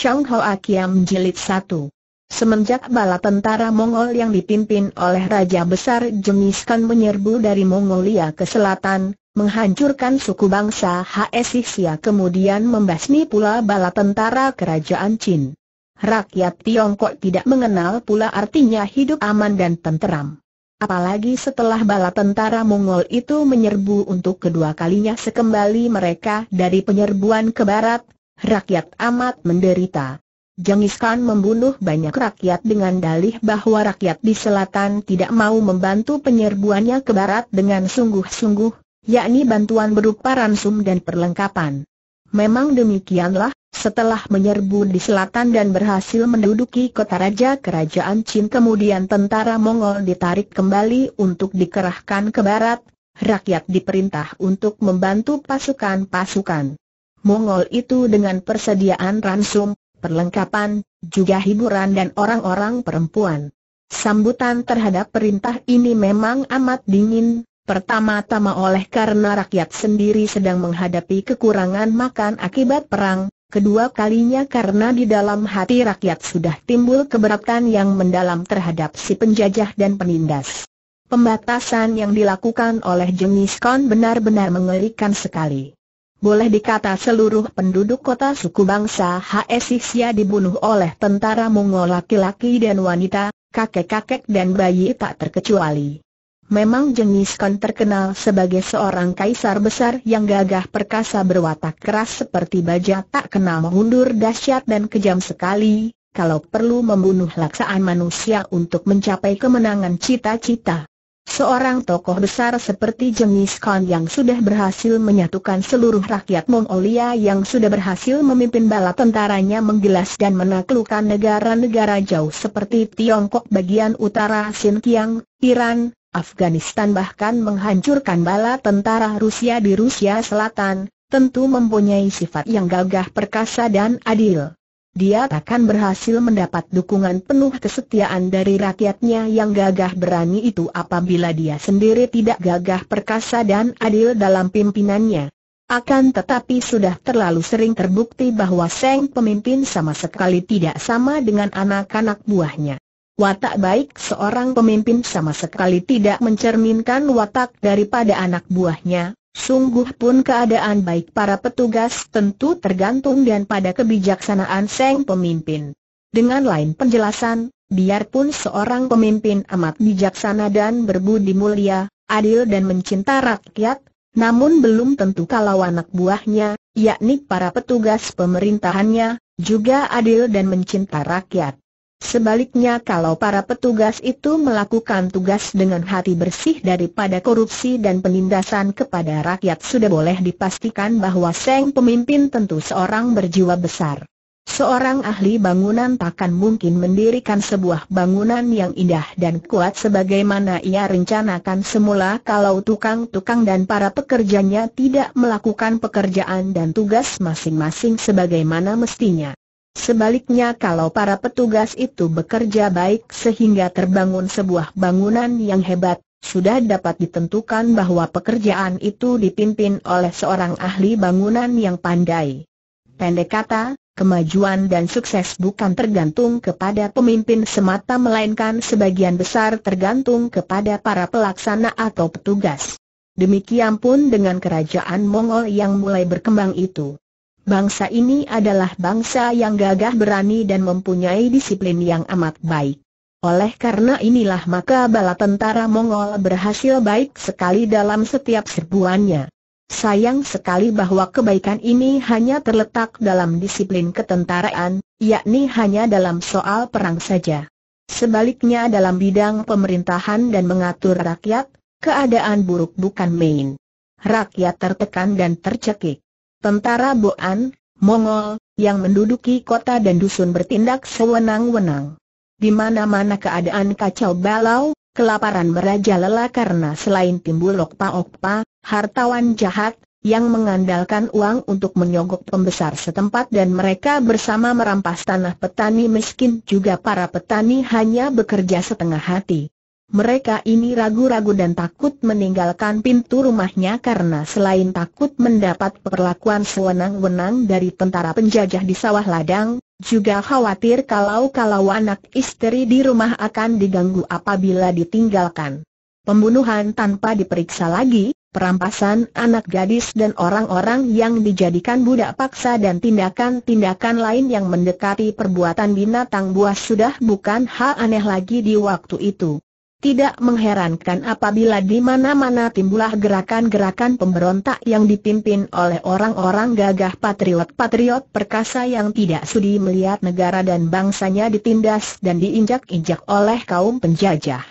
Chang Ho Kiam Jilid 1 Semenjak bala tentara Mongol yang dipimpin oleh Raja Besar Jemiskan menyerbu dari Mongolia ke selatan, menghancurkan suku bangsa Hsia kemudian membasmi pula bala tentara Kerajaan Chin. Rakyat Tiongkok tidak mengenal pula artinya hidup aman dan tenteram. Apalagi setelah bala tentara Mongol itu menyerbu untuk kedua kalinya sekembali mereka dari penyerbuan ke barat, rakyat amat menderita. Genghis Khan membunuh banyak rakyat dengan dalih bahwa rakyat di selatan tidak mau membantu penyerbuannya ke barat dengan sungguh-sungguh, yakni bantuan berupa ransum dan perlengkapan. Memang demikianlah, setelah menyerbu di selatan dan berhasil menduduki kota raja kerajaan Qin kemudian tentara Mongol ditarik kembali untuk dikerahkan ke barat, rakyat diperintah untuk membantu pasukan-pasukan Mongol itu dengan persediaan ransum, perlengkapan, juga hiburan dan orang-orang perempuan. Sambutan terhadap perintah ini memang amat dingin, pertama-tama oleh karena rakyat sendiri sedang menghadapi kekurangan makan akibat perang, kedua kalinya karena di dalam hati rakyat sudah timbul keberatan yang mendalam terhadap si penjajah dan penindas. Pembatasan yang dilakukan oleh jenis kon benar-benar mengerikan sekali. Boleh dikata seluruh penduduk kota suku bangsa Hsixia dibunuh oleh tentara Mongol laki-laki dan wanita, kakek-kakek dan bayi tak terkecuali. Memang Jengis Khan terkenal sebagai seorang kaisar besar yang gagah perkasa berwatak keras seperti baja tak kenal mundur dahsyat dan kejam sekali, kalau perlu membunuh laksaan manusia untuk mencapai kemenangan cita-cita. Seorang tokoh besar seperti Jengis Khan yang sudah berhasil menyatukan seluruh rakyat Mongolia yang sudah berhasil memimpin bala tentaranya menggelas dan menaklukkan negara-negara jauh seperti Tiongkok bagian utara Xinjiang, Iran, Afghanistan bahkan menghancurkan bala tentara Rusia di Rusia Selatan, tentu mempunyai sifat yang gagah perkasa dan adil. Dia takkan berhasil mendapat dukungan penuh kesetiaan dari rakyatnya yang gagah berani itu apabila dia sendiri tidak gagah perkasa dan adil dalam pimpinannya. Akan tetapi sudah terlalu sering terbukti bahwa Seng pemimpin sama sekali tidak sama dengan anak-anak buahnya. Watak baik seorang pemimpin sama sekali tidak mencerminkan watak daripada anak buahnya, Sungguh pun keadaan baik para petugas tentu tergantung dan pada kebijaksanaan Seng pemimpin. Dengan lain penjelasan, biarpun seorang pemimpin amat bijaksana dan berbudi mulia, adil dan mencinta rakyat, namun belum tentu kalau anak buahnya, yakni para petugas pemerintahannya, juga adil dan mencinta rakyat. Sebaliknya kalau para petugas itu melakukan tugas dengan hati bersih daripada korupsi dan penindasan kepada rakyat sudah boleh dipastikan bahwa Seng pemimpin tentu seorang berjiwa besar. Seorang ahli bangunan takkan mungkin mendirikan sebuah bangunan yang indah dan kuat sebagaimana ia rencanakan semula kalau tukang-tukang dan para pekerjanya tidak melakukan pekerjaan dan tugas masing-masing sebagaimana mestinya. Sebaliknya kalau para petugas itu bekerja baik sehingga terbangun sebuah bangunan yang hebat, sudah dapat ditentukan bahwa pekerjaan itu dipimpin oleh seorang ahli bangunan yang pandai. Pendek kata, kemajuan dan sukses bukan tergantung kepada pemimpin semata melainkan sebagian besar tergantung kepada para pelaksana atau petugas. Demikian pun dengan kerajaan Mongol yang mulai berkembang itu bangsa ini adalah bangsa yang gagah berani dan mempunyai disiplin yang amat baik. Oleh karena inilah maka bala tentara Mongol berhasil baik sekali dalam setiap serbuannya. Sayang sekali bahwa kebaikan ini hanya terletak dalam disiplin ketentaraan, yakni hanya dalam soal perang saja. Sebaliknya dalam bidang pemerintahan dan mengatur rakyat, keadaan buruk bukan main. Rakyat tertekan dan tercekik. Tentara Boan, Mongol, yang menduduki kota dan dusun bertindak sewenang-wenang. Di mana-mana keadaan kacau balau, kelaparan merajalela karena selain timbul okpa-okpa, hartawan jahat, yang mengandalkan uang untuk menyogok pembesar setempat dan mereka bersama merampas tanah petani miskin juga para petani hanya bekerja setengah hati mereka ini ragu-ragu dan takut meninggalkan pintu rumahnya karena selain takut mendapat perlakuan sewenang-wenang dari tentara penjajah di sawah ladang, juga khawatir kalau-kalau anak istri di rumah akan diganggu apabila ditinggalkan. Pembunuhan tanpa diperiksa lagi, perampasan anak gadis dan orang-orang yang dijadikan budak paksa dan tindakan-tindakan lain yang mendekati perbuatan binatang buas sudah bukan hal aneh lagi di waktu itu. Tidak mengherankan apabila di mana-mana timbulah gerakan-gerakan pemberontak yang dipimpin oleh orang-orang gagah patriot-patriot perkasa yang tidak sudi melihat negara dan bangsanya ditindas dan diinjak-injak oleh kaum penjajah.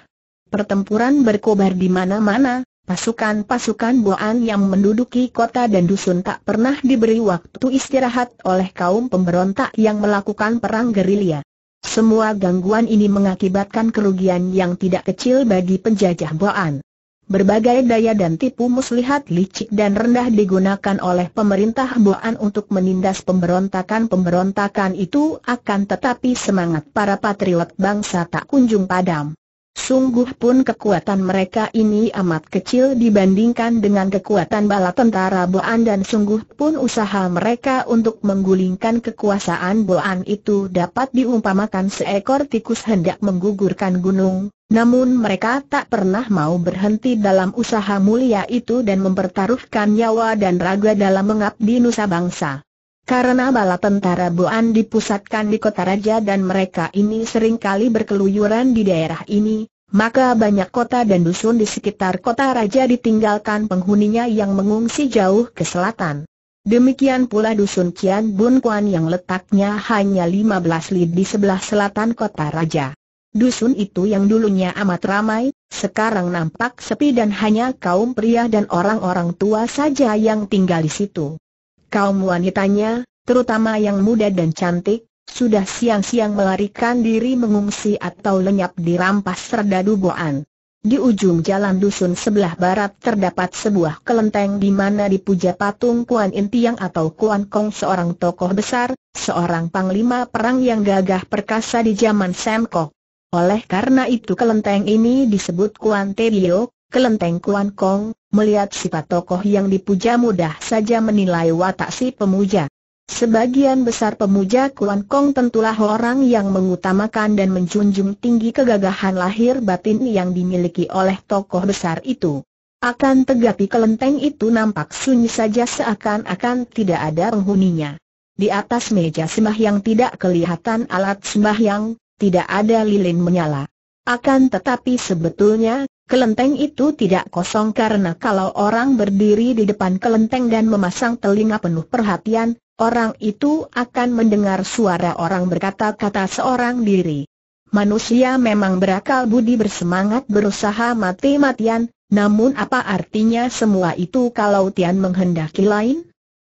Pertempuran berkobar di mana-mana, pasukan-pasukan Boan yang menduduki kota dan dusun tak pernah diberi waktu istirahat oleh kaum pemberontak yang melakukan perang gerilya. Semua gangguan ini mengakibatkan kerugian yang tidak kecil bagi penjajah Boan. Berbagai daya dan tipu muslihat licik dan rendah digunakan oleh pemerintah Boan untuk menindas pemberontakan-pemberontakan itu akan tetapi semangat para patriot bangsa tak kunjung padam. Sungguh pun kekuatan mereka ini amat kecil dibandingkan dengan kekuatan bala tentara Boan dan sungguh pun usaha mereka untuk menggulingkan kekuasaan Boan itu dapat diumpamakan seekor tikus hendak menggugurkan gunung, namun mereka tak pernah mau berhenti dalam usaha mulia itu dan mempertaruhkan nyawa dan raga dalam mengabdi nusa bangsa. Karena bala tentara Boan dipusatkan di kota raja dan mereka ini seringkali berkeluyuran di daerah ini, maka banyak kota dan dusun di sekitar kota raja ditinggalkan penghuninya yang mengungsi jauh ke selatan. Demikian pula dusun Kian Bun Kuan yang letaknya hanya 15 li di sebelah selatan kota raja. Dusun itu yang dulunya amat ramai, sekarang nampak sepi dan hanya kaum pria dan orang-orang tua saja yang tinggal di situ kaum wanitanya, terutama yang muda dan cantik, sudah siang-siang melarikan diri mengungsi atau lenyap di rampas serdadu Boan. Di ujung jalan dusun sebelah barat terdapat sebuah kelenteng di mana dipuja patung Kuan Intiang atau Kuan Kong seorang tokoh besar, seorang panglima perang yang gagah perkasa di zaman Semkok. Oleh karena itu kelenteng ini disebut Kuan Terio, Kelenteng Kuan Kong, melihat sifat tokoh yang dipuja mudah saja menilai watak si pemuja. Sebagian besar pemuja Kuan Kong tentulah orang yang mengutamakan dan menjunjung tinggi kegagahan lahir batin yang dimiliki oleh tokoh besar itu. Akan tegapi kelenteng itu nampak sunyi saja seakan-akan tidak ada penghuninya. Di atas meja sembahyang tidak kelihatan alat sembahyang, tidak ada lilin menyala. Akan tetapi sebetulnya, Kelenteng itu tidak kosong karena kalau orang berdiri di depan kelenteng dan memasang telinga penuh perhatian, orang itu akan mendengar suara orang berkata-kata seorang diri. Manusia memang berakal budi bersemangat berusaha mati-matian, namun apa artinya semua itu kalau Tian menghendaki lain?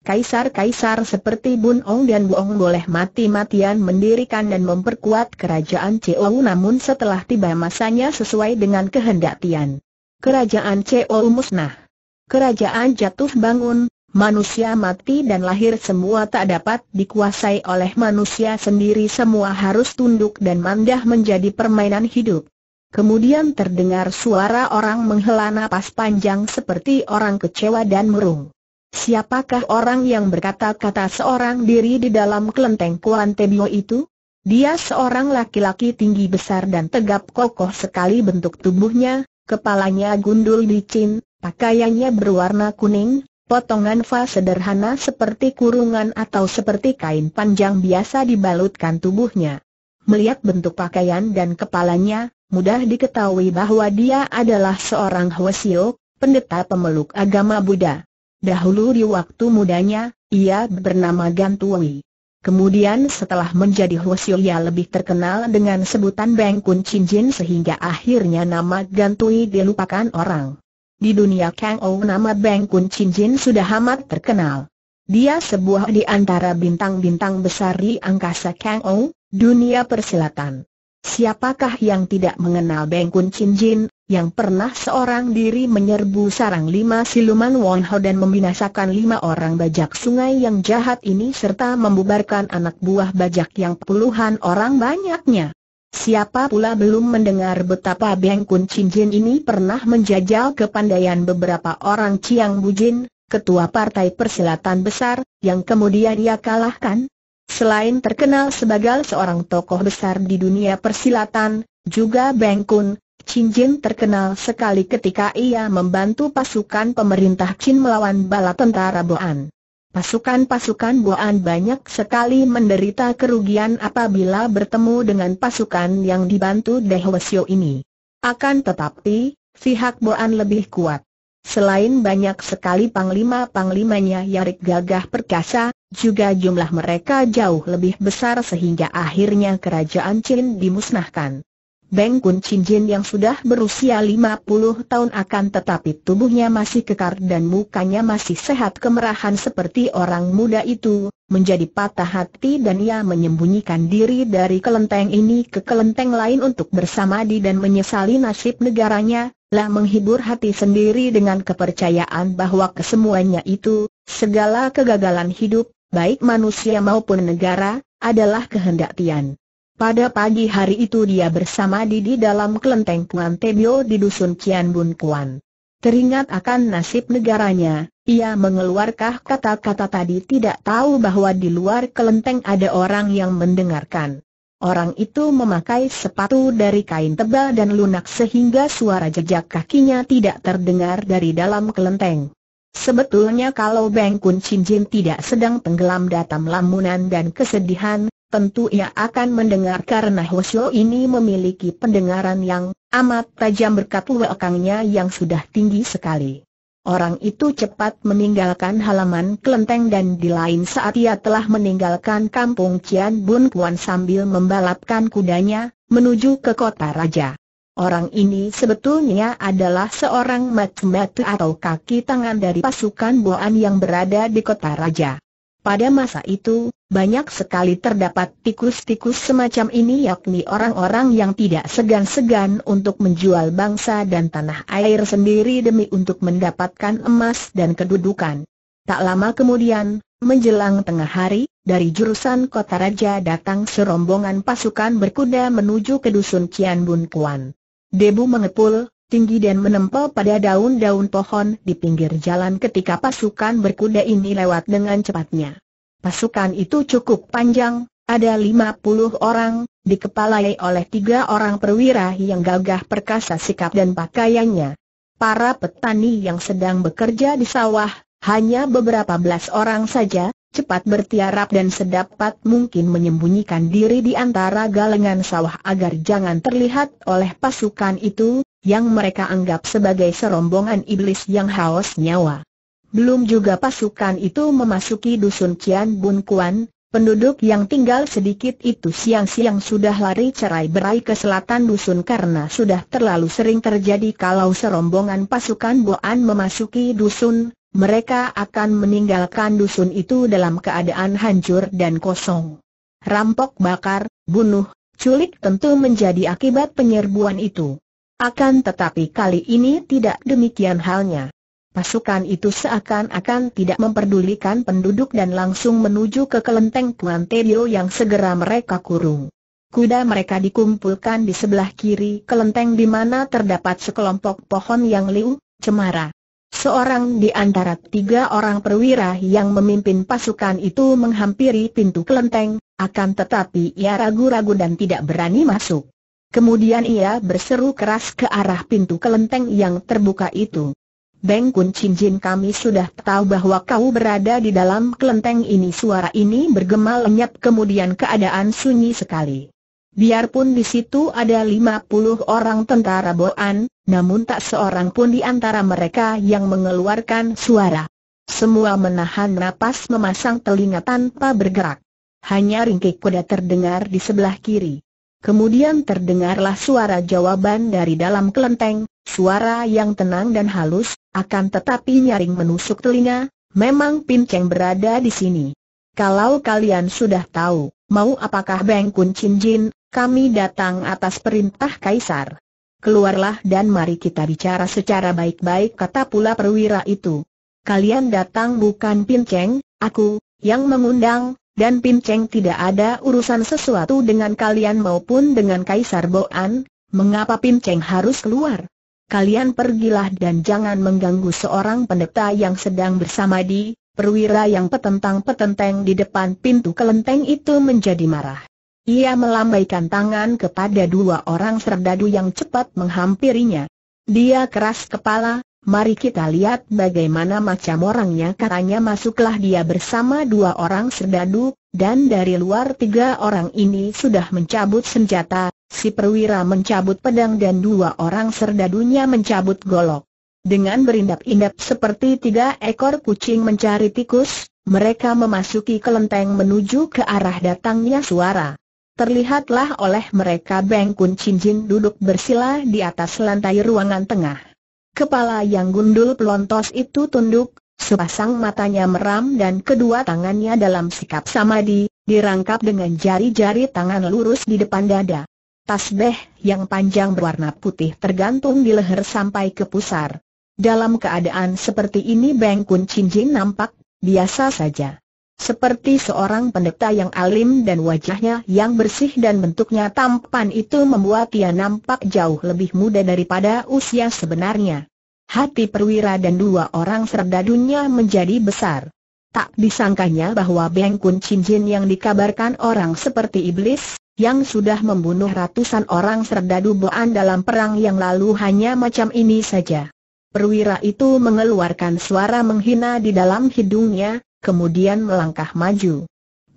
Kaisar-kaisar seperti Bun Ong dan Buong boleh mati-matian mendirikan dan memperkuat kerajaan Chou namun setelah tiba masanya sesuai dengan kehendak Tian. Kerajaan Chou musnah. Kerajaan jatuh bangun, manusia mati dan lahir semua tak dapat dikuasai oleh manusia sendiri semua harus tunduk dan mandah menjadi permainan hidup. Kemudian terdengar suara orang menghela napas panjang seperti orang kecewa dan merung. Siapakah orang yang berkata-kata seorang diri di dalam kelenteng Kuan Tebio itu? Dia seorang laki-laki tinggi besar dan tegap kokoh sekali bentuk tubuhnya, kepalanya gundul licin, pakaiannya berwarna kuning, potongan fa sederhana seperti kurungan atau seperti kain panjang biasa dibalutkan tubuhnya. Melihat bentuk pakaian dan kepalanya, mudah diketahui bahwa dia adalah seorang Hwasio, pendeta pemeluk agama Buddha. Dahulu di waktu mudanya, ia bernama Gantui. Kemudian setelah menjadi ia lebih terkenal dengan sebutan Beng Kun Chin Jin sehingga akhirnya nama Gantui dilupakan orang. Di dunia Kang Ou nama Beng Kun Chin Jin sudah amat terkenal. Dia sebuah di antara bintang-bintang besar di angkasa Kang Ou, dunia persilatan. Siapakah yang tidak mengenal Beng Kun Chin Jin, yang pernah seorang diri menyerbu sarang lima siluman Wonho dan membinasakan lima orang bajak sungai yang jahat ini serta membubarkan anak buah bajak yang puluhan orang banyaknya. Siapa pula belum mendengar betapa Beng Kun Chin Jin ini pernah menjajal kepandaian beberapa orang Chiang Bujin, ketua partai persilatan besar, yang kemudian ia kalahkan? Selain terkenal sebagai seorang tokoh besar di dunia persilatan, juga Beng Kun, Chin terkenal sekali ketika ia membantu pasukan pemerintah Chin melawan bala tentara Boan. Pasukan-pasukan Boan banyak sekali menderita kerugian apabila bertemu dengan pasukan yang dibantu Dehwasio ini. Akan tetapi, pihak Boan lebih kuat. Selain banyak sekali panglima-panglimanya Yarik gagah perkasa, juga jumlah mereka jauh lebih besar sehingga akhirnya kerajaan Chin dimusnahkan. Beng Kun Chin Jin yang sudah berusia 50 tahun akan tetapi tubuhnya masih kekar dan mukanya masih sehat kemerahan seperti orang muda itu, menjadi patah hati dan ia menyembunyikan diri dari kelenteng ini ke kelenteng lain untuk bersamadi dan menyesali nasib negaranya, lah menghibur hati sendiri dengan kepercayaan bahwa kesemuanya itu, segala kegagalan hidup, baik manusia maupun negara, adalah kehendak Tian. Pada pagi hari itu dia bersama Didi dalam kelenteng Puan Tebio di dusun Kian Bun Kuan. Teringat akan nasib negaranya, ia mengeluarkan kata-kata tadi tidak tahu bahwa di luar kelenteng ada orang yang mendengarkan. Orang itu memakai sepatu dari kain tebal dan lunak sehingga suara jejak kakinya tidak terdengar dari dalam kelenteng. Sebetulnya kalau Beng Kun Chin Jin tidak sedang tenggelam dalam lamunan dan kesedihan, tentu ia akan mendengar karena Hoshio ini memiliki pendengaran yang amat tajam berkat luekangnya yang sudah tinggi sekali. Orang itu cepat meninggalkan halaman kelenteng dan di lain saat ia telah meninggalkan kampung Cian Bun Kuan sambil membalapkan kudanya, menuju ke kota raja. Orang ini sebetulnya adalah seorang matematik atau kaki tangan dari pasukan Boan yang berada di kota raja. Pada masa itu, banyak sekali terdapat tikus-tikus semacam ini yakni orang-orang yang tidak segan-segan untuk menjual bangsa dan tanah air sendiri demi untuk mendapatkan emas dan kedudukan. Tak lama kemudian, menjelang tengah hari, dari jurusan kota raja datang serombongan pasukan berkuda menuju ke dusun Cian Bun Kuan. Debu mengepul, tinggi dan menempel pada daun-daun pohon di pinggir jalan ketika pasukan berkuda ini lewat dengan cepatnya. Pasukan itu cukup panjang, ada 50 orang, dikepalai oleh tiga orang perwira yang gagah perkasa sikap dan pakaiannya. Para petani yang sedang bekerja di sawah, hanya beberapa belas orang saja, cepat bertiarap dan sedapat mungkin menyembunyikan diri di antara galengan sawah agar jangan terlihat oleh pasukan itu, yang mereka anggap sebagai serombongan iblis yang haus nyawa. Belum juga pasukan itu memasuki dusun Cian Bun Kuan, penduduk yang tinggal sedikit itu siang-siang sudah lari cerai berai ke selatan dusun karena sudah terlalu sering terjadi kalau serombongan pasukan Boan memasuki dusun, mereka akan meninggalkan dusun itu dalam keadaan hancur dan kosong. Rampok bakar, bunuh, culik tentu menjadi akibat penyerbuan itu. Akan tetapi kali ini tidak demikian halnya. Pasukan itu seakan-akan tidak memperdulikan penduduk dan langsung menuju ke kelenteng Tuan Tedio yang segera mereka kurung. Kuda mereka dikumpulkan di sebelah kiri kelenteng di mana terdapat sekelompok pohon yang liu, cemara. Seorang di antara tiga orang perwira yang memimpin pasukan itu menghampiri pintu kelenteng, akan tetapi ia ragu-ragu dan tidak berani masuk. Kemudian ia berseru keras ke arah pintu kelenteng yang terbuka itu. Beng Kun Chin Jin kami sudah tahu bahwa kau berada di dalam kelenteng ini Suara ini bergema lenyap kemudian keadaan sunyi sekali Biarpun di situ ada lima puluh orang tentara Boan, namun tak seorang pun di antara mereka yang mengeluarkan suara Semua menahan napas memasang telinga tanpa bergerak Hanya ringkik kuda terdengar di sebelah kiri Kemudian terdengarlah suara jawaban dari dalam kelenteng, suara yang tenang dan halus, akan tetapi nyaring menusuk telinga, memang Pin Cheng berada di sini. Kalau kalian sudah tahu, mau apakah Beng Kun Chin Jin, kami datang atas perintah Kaisar. Keluarlah dan mari kita bicara secara baik-baik kata pula perwira itu. Kalian datang bukan Pin Cheng, aku, yang mengundang, dan Pinceng tidak ada urusan sesuatu dengan kalian maupun dengan Kaisar Boan, mengapa Pinceng harus keluar? Kalian pergilah dan jangan mengganggu seorang pendeta yang sedang bersama di, perwira yang petentang-petenteng di depan pintu kelenteng itu menjadi marah. Ia melambaikan tangan kepada dua orang serdadu yang cepat menghampirinya. Dia keras kepala, Mari kita lihat bagaimana macam orangnya katanya masuklah dia bersama dua orang serdadu, dan dari luar tiga orang ini sudah mencabut senjata, si perwira mencabut pedang dan dua orang serdadunya mencabut golok. Dengan berindap-indap seperti tiga ekor kucing mencari tikus, mereka memasuki kelenteng menuju ke arah datangnya suara. Terlihatlah oleh mereka Beng Kun Chin Jin duduk bersila di atas lantai ruangan tengah. Kepala yang gundul pelontos itu tunduk, sepasang matanya meram dan kedua tangannya dalam sikap samadi, dirangkap dengan jari-jari tangan lurus di depan dada. Tasbeh yang panjang berwarna putih tergantung di leher sampai ke pusar. Dalam keadaan seperti ini Beng Kun Chin Jin nampak biasa saja. Seperti seorang pendeta yang alim dan wajahnya yang bersih dan bentuknya tampan itu membuat ia nampak jauh lebih muda daripada usia sebenarnya. Hati perwira dan dua orang serdadunya menjadi besar. Tak disangkanya bahwa Beng Kun Chin Jin yang dikabarkan orang seperti iblis, yang sudah membunuh ratusan orang serdadu Boan dalam perang yang lalu hanya macam ini saja. Perwira itu mengeluarkan suara menghina di dalam hidungnya, kemudian melangkah maju.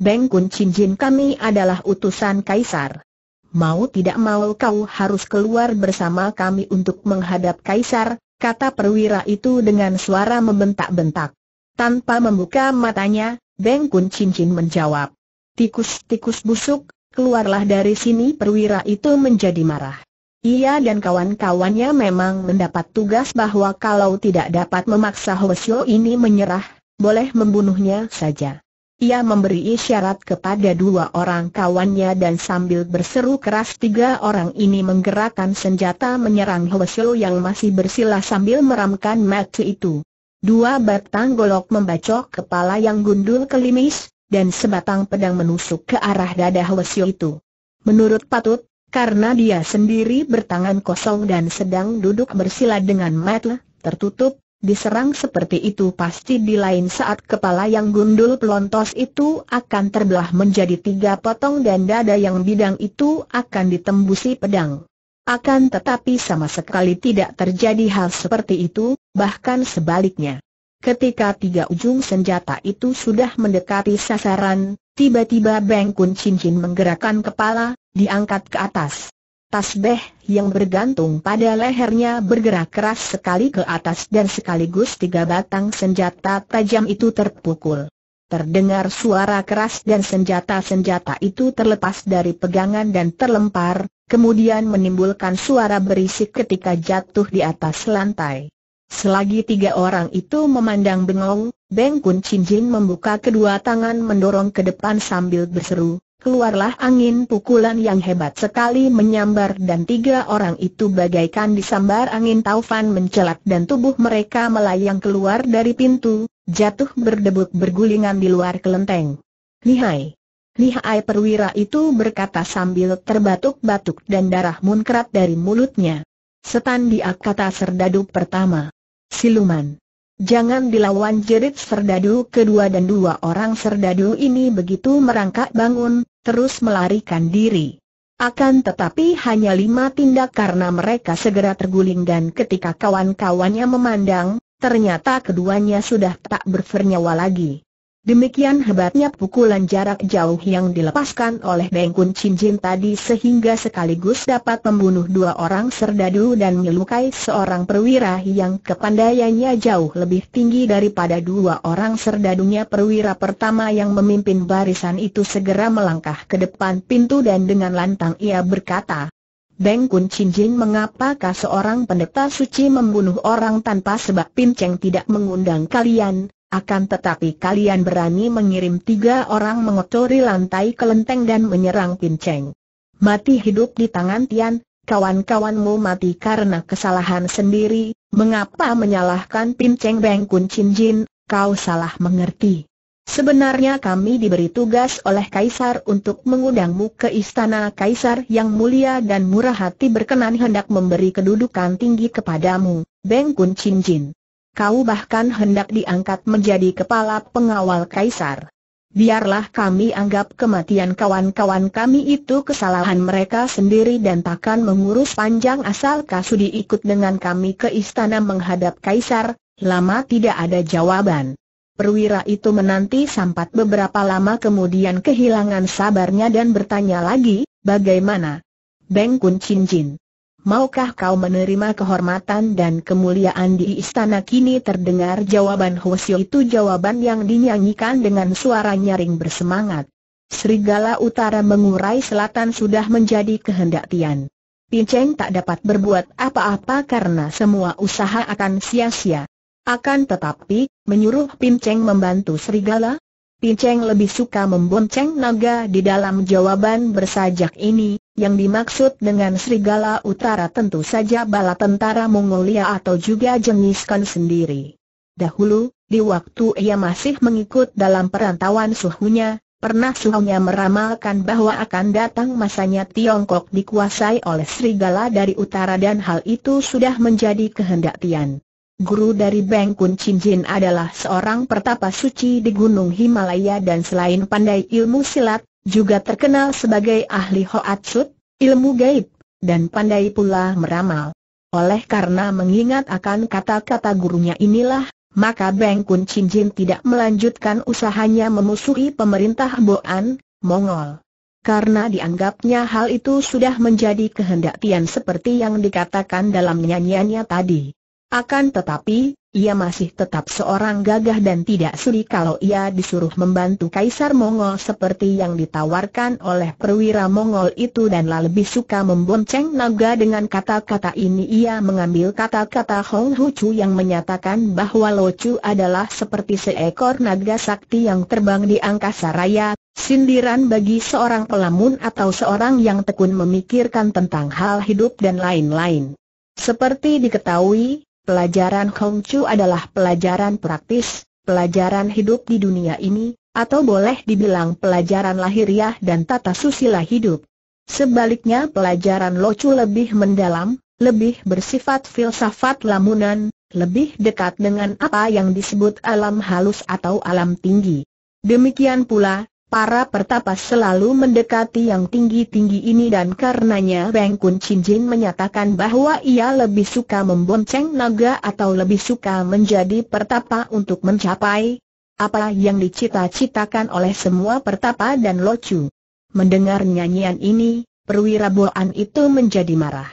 Beng Kun Chin Jin kami adalah utusan Kaisar. Mau tidak mau kau harus keluar bersama kami untuk menghadap Kaisar, kata perwira itu dengan suara membentak-bentak. Tanpa membuka matanya, Beng Kun Chin Jin menjawab. Tikus-tikus busuk, keluarlah dari sini perwira itu menjadi marah. Ia dan kawan-kawannya memang mendapat tugas bahwa kalau tidak dapat memaksa Hwasyo ini menyerah, boleh membunuhnya saja. Ia memberi isyarat kepada dua orang kawannya dan sambil berseru keras tiga orang ini menggerakkan senjata menyerang Hwasyo yang masih bersila sambil meramkan mati itu. Dua batang golok membacok kepala yang gundul kelimis, dan sebatang pedang menusuk ke arah dada Hwasyo itu. Menurut patut, karena dia sendiri bertangan kosong dan sedang duduk bersila dengan matlah tertutup, diserang seperti itu pasti di lain saat kepala yang gundul pelontos itu akan terbelah menjadi tiga potong dan dada yang bidang itu akan ditembusi pedang. Akan tetapi sama sekali tidak terjadi hal seperti itu, bahkan sebaliknya. Ketika tiga ujung senjata itu sudah mendekati sasaran, tiba-tiba Beng Kun Chin Chin menggerakkan kepala, diangkat ke atas. Tasbeh yang bergantung pada lehernya bergerak keras sekali ke atas dan sekaligus tiga batang senjata tajam itu terpukul. Terdengar suara keras dan senjata-senjata itu terlepas dari pegangan dan terlempar, kemudian menimbulkan suara berisik ketika jatuh di atas lantai. Selagi tiga orang itu memandang bengong, Beng Kun Chin Jin membuka kedua tangan mendorong ke depan sambil berseru, Keluarlah angin pukulan yang hebat sekali menyambar dan tiga orang itu bagaikan disambar angin taufan mencelat dan tubuh mereka melayang keluar dari pintu, jatuh berdebut bergulingan di luar kelenteng. Lihai! Lihai perwira itu berkata sambil terbatuk-batuk dan darah munkrat dari mulutnya. Setan dia kata serdadu pertama. Siluman! Jangan dilawan jerit serdadu kedua dan dua orang serdadu ini begitu merangkak bangun, terus melarikan diri. Akan tetapi hanya lima tindak karena mereka segera terguling dan ketika kawan-kawannya memandang, ternyata keduanya sudah tak bernyawa lagi. Demikian hebatnya pukulan jarak jauh yang dilepaskan oleh Bengkun Kun tadi sehingga sekaligus dapat membunuh dua orang serdadu dan melukai seorang perwira yang kepandaiannya jauh lebih tinggi daripada dua orang serdadunya perwira pertama yang memimpin barisan itu segera melangkah ke depan pintu dan dengan lantang ia berkata, Bengkun Kun Chin Jin mengapakah seorang pendeta suci membunuh orang tanpa sebab Pinceng tidak mengundang kalian? Akan tetapi kalian berani mengirim tiga orang mengotori lantai kelenteng dan menyerang Pinceng. Mati hidup di tangan Tian, kawan-kawanmu mati karena kesalahan sendiri, mengapa menyalahkan Pinceng Beng Kun Chin Jin, kau salah mengerti. Sebenarnya kami diberi tugas oleh Kaisar untuk mengundangmu ke istana Kaisar yang mulia dan murah hati berkenan hendak memberi kedudukan tinggi kepadamu, Beng Kun Chin Jin kau bahkan hendak diangkat menjadi kepala pengawal kaisar. Biarlah kami anggap kematian kawan-kawan kami itu kesalahan mereka sendiri dan takkan mengurus panjang asal Kasudi ikut dengan kami ke istana menghadap kaisar, lama tidak ada jawaban. Perwira itu menanti sampat beberapa lama kemudian kehilangan sabarnya dan bertanya lagi, bagaimana? Beng Kun Chin Jin. Maukah kau menerima kehormatan dan kemuliaan di istana kini terdengar jawaban Hwasyo itu jawaban yang dinyanyikan dengan suara nyaring bersemangat. Serigala utara mengurai selatan sudah menjadi kehendak Tian. Pinceng tak dapat berbuat apa-apa karena semua usaha akan sia-sia. Akan tetapi, menyuruh Pinceng membantu Serigala? Pinceng lebih suka membonceng naga di dalam jawaban bersajak ini, yang dimaksud dengan serigala utara tentu saja bala tentara Mongolia atau juga jenis kan sendiri. Dahulu, di waktu ia masih mengikut dalam perantauan suhunya, pernah suhunya meramalkan bahwa akan datang masanya Tiongkok dikuasai oleh serigala dari utara dan hal itu sudah menjadi kehendak Tian. Guru dari Beng Kun Chin Jin adalah seorang pertapa suci di Gunung Himalaya dan selain pandai ilmu silat, juga terkenal sebagai ahli sud, ilmu gaib, dan pandai pula meramal. Oleh karena mengingat akan kata-kata gurunya inilah, maka Beng Kun Chin Jin tidak melanjutkan usahanya memusuhi pemerintah Boan, Mongol. Karena dianggapnya hal itu sudah menjadi kehendak Tian seperti yang dikatakan dalam nyanyiannya tadi. Akan tetapi, ia masih tetap seorang gagah dan tidak sudi kalau ia disuruh membantu Kaisar Mongol seperti yang ditawarkan oleh perwira Mongol itu dan lah lebih suka membonceng naga dengan kata-kata ini ia mengambil kata-kata Hong Hu Chu yang menyatakan bahwa Lo Chu adalah seperti seekor naga sakti yang terbang di angkasa raya, sindiran bagi seorang pelamun atau seorang yang tekun memikirkan tentang hal hidup dan lain-lain. Seperti diketahui, Pelajaran Kong Chu adalah pelajaran praktis, pelajaran hidup di dunia ini, atau boleh dibilang pelajaran lahiriah dan tata susila hidup. Sebaliknya pelajaran Locu lebih mendalam, lebih bersifat filsafat lamunan, lebih dekat dengan apa yang disebut alam halus atau alam tinggi. Demikian pula, Para pertapa selalu mendekati yang tinggi-tinggi ini dan karenanya Beng Kun Chin Jin menyatakan bahwa ia lebih suka membonceng naga atau lebih suka menjadi pertapa untuk mencapai apa yang dicita-citakan oleh semua pertapa dan locu. Mendengar nyanyian ini, perwira Boan itu menjadi marah.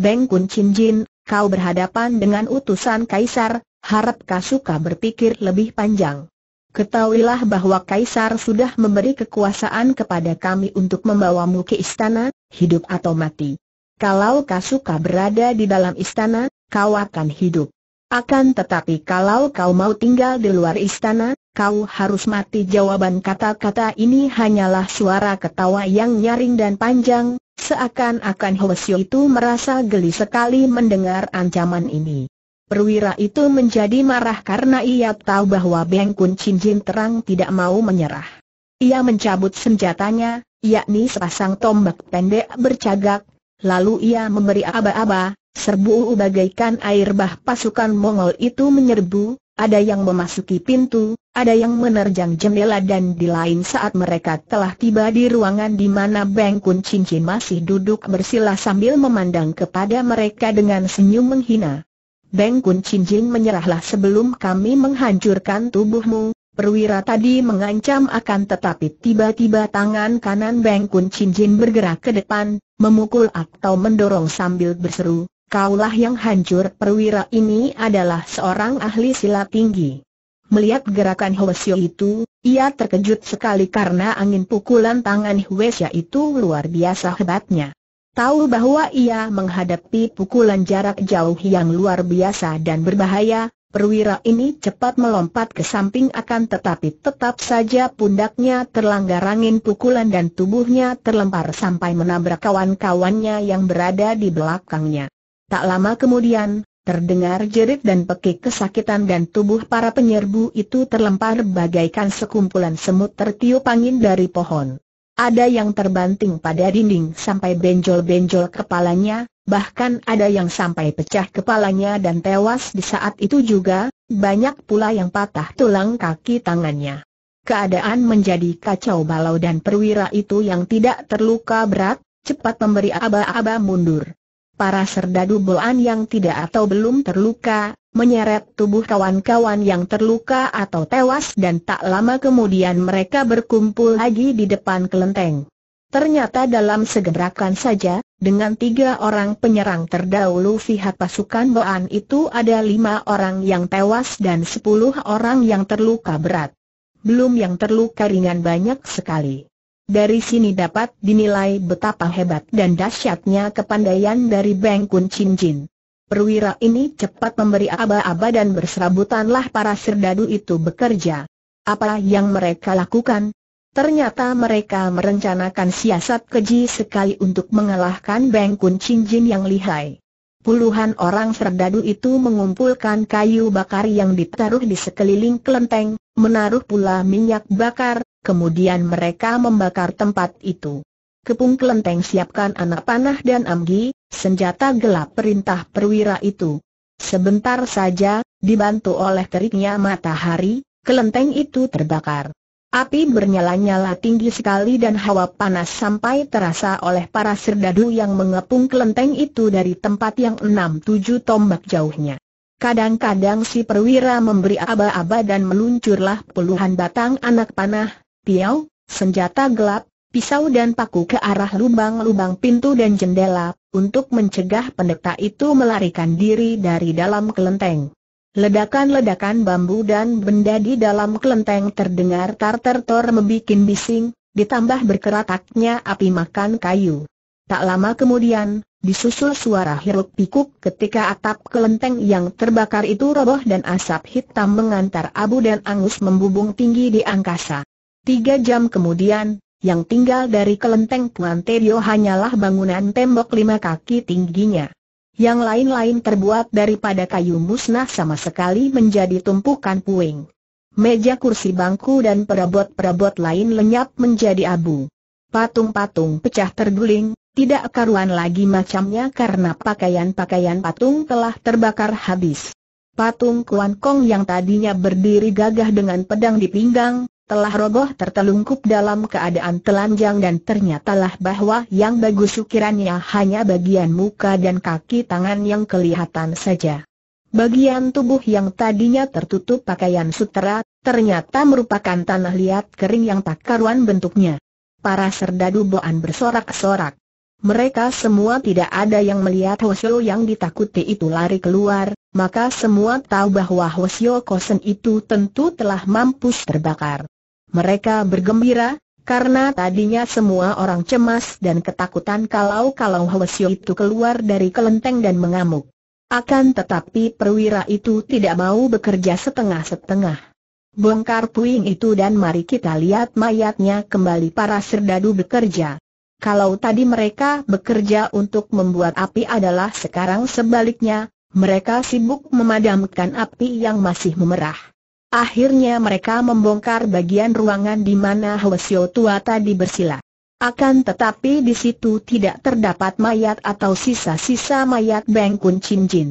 Beng Kun Chin Jin, kau berhadapan dengan utusan kaisar, harap kau suka berpikir lebih panjang. Ketahuilah bahwa Kaisar sudah memberi kekuasaan kepada kami untuk membawamu ke istana, hidup atau mati. Kalau kau suka berada di dalam istana, kau akan hidup. Akan tetapi kalau kau mau tinggal di luar istana, kau harus mati. Jawaban kata-kata ini hanyalah suara ketawa yang nyaring dan panjang, seakan-akan Hwasyo itu merasa geli sekali mendengar ancaman ini. Perwira itu menjadi marah karena ia tahu bahwa Beng Kun Chin Jin terang tidak mau menyerah. Ia mencabut senjatanya, yakni sepasang tombak pendek bercagak, lalu ia memberi aba-aba, serbu bagaikan air bah pasukan Mongol itu menyerbu, ada yang memasuki pintu, ada yang menerjang jendela dan di lain saat mereka telah tiba di ruangan di mana Beng Kun Chin Jin masih duduk bersila sambil memandang kepada mereka dengan senyum menghina. Beng Kun Chin Jin menyerahlah sebelum kami menghancurkan tubuhmu, perwira tadi mengancam akan tetapi tiba-tiba tangan kanan Beng Kun Chin Jin bergerak ke depan, memukul atau mendorong sambil berseru, kaulah yang hancur perwira ini adalah seorang ahli silat tinggi. Melihat gerakan Hwasyo itu, ia terkejut sekali karena angin pukulan tangan Hwesya itu luar biasa hebatnya. Tahu bahwa ia menghadapi pukulan jarak jauh yang luar biasa dan berbahaya, perwira ini cepat melompat ke samping akan tetapi tetap saja pundaknya terlanggar angin pukulan dan tubuhnya terlempar sampai menabrak kawan-kawannya yang berada di belakangnya. Tak lama kemudian, Terdengar jerit dan pekik kesakitan dan tubuh para penyerbu itu terlempar bagaikan sekumpulan semut tertiup angin dari pohon. Ada yang terbanting pada dinding sampai benjol-benjol kepalanya, bahkan ada yang sampai pecah kepalanya dan tewas di saat itu juga, banyak pula yang patah tulang kaki tangannya. Keadaan menjadi kacau balau dan perwira itu yang tidak terluka berat, cepat memberi aba-aba mundur para serdadu Boan yang tidak atau belum terluka, menyeret tubuh kawan-kawan yang terluka atau tewas dan tak lama kemudian mereka berkumpul lagi di depan kelenteng. Ternyata dalam segerakan saja, dengan tiga orang penyerang terdahulu pihak pasukan Boan itu ada lima orang yang tewas dan sepuluh orang yang terluka berat. Belum yang terluka ringan banyak sekali. Dari sini dapat dinilai betapa hebat dan dahsyatnya kepandaian dari Beng Kun Chin Jin. Perwira ini cepat memberi aba-aba dan berserabutanlah para serdadu itu bekerja. Apa yang mereka lakukan? Ternyata mereka merencanakan siasat keji sekali untuk mengalahkan Beng Kun Chin Jin yang lihai. Puluhan orang serdadu itu mengumpulkan kayu bakar yang ditaruh di sekeliling kelenteng, menaruh pula minyak bakar, kemudian mereka membakar tempat itu. Kepung Kelenteng siapkan anak panah dan amgi, senjata gelap perintah perwira itu. Sebentar saja, dibantu oleh teriknya matahari, kelenteng itu terbakar. Api bernyala-nyala tinggi sekali dan hawa panas sampai terasa oleh para serdadu yang mengepung kelenteng itu dari tempat yang enam tujuh tombak jauhnya. Kadang-kadang si perwira memberi aba-aba dan meluncurlah puluhan batang anak panah, piau, senjata gelap, pisau dan paku ke arah lubang-lubang pintu dan jendela, untuk mencegah pendeta itu melarikan diri dari dalam kelenteng. Ledakan-ledakan bambu dan benda di dalam kelenteng terdengar tar-tor membikin bising, ditambah berkerataknya api makan kayu. Tak lama kemudian, disusul suara hiruk pikuk ketika atap kelenteng yang terbakar itu roboh dan asap hitam mengantar abu dan angus membubung tinggi di angkasa. Tiga jam kemudian, yang tinggal dari kelenteng Tedio hanyalah bangunan tembok lima kaki tingginya. Yang lain-lain terbuat daripada kayu musnah sama sekali menjadi tumpukan puing. Meja kursi bangku dan perabot-perabot lain lenyap menjadi abu. Patung-patung pecah terguling, tidak karuan lagi macamnya karena pakaian-pakaian patung telah terbakar habis. Patung Kuan Kong yang tadinya berdiri gagah dengan pedang di pinggang, telah roboh tertelungkup dalam keadaan telanjang dan ternyatalah bahwa yang bagus ukirannya hanya bagian muka dan kaki tangan yang kelihatan saja. Bagian tubuh yang tadinya tertutup pakaian sutera, ternyata merupakan tanah liat kering yang tak karuan bentuknya. Para serdadu boan bersorak-sorak. Mereka semua tidak ada yang melihat Hosyo yang ditakuti itu lari keluar, maka semua tahu bahwa Hosyo Kosen itu tentu telah mampus terbakar. Mereka bergembira, karena tadinya semua orang cemas dan ketakutan kalau-kalau Hwasyo itu keluar dari kelenteng dan mengamuk. Akan tetapi perwira itu tidak mau bekerja setengah-setengah. Bongkar puing itu dan mari kita lihat mayatnya kembali para serdadu bekerja. Kalau tadi mereka bekerja untuk membuat api adalah sekarang sebaliknya, mereka sibuk memadamkan api yang masih memerah. Akhirnya mereka membongkar bagian ruangan di mana Hwasyo tua tadi bersila. Akan tetapi di situ tidak terdapat mayat atau sisa-sisa mayat Beng Kun Chin Jin.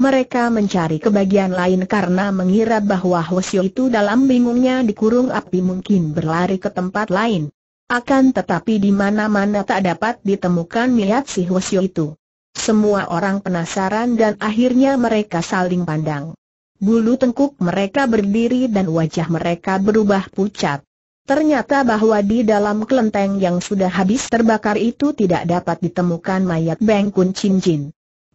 Mereka mencari ke bagian lain karena mengira bahwa Hwasyo itu dalam bingungnya dikurung api mungkin berlari ke tempat lain. Akan tetapi di mana-mana tak dapat ditemukan mayat si Hwasyo itu. Semua orang penasaran dan akhirnya mereka saling pandang. Bulu tengkuk mereka berdiri dan wajah mereka berubah pucat. Ternyata bahwa di dalam kelenteng yang sudah habis terbakar itu tidak dapat ditemukan mayat Beng Kun Chin Jin.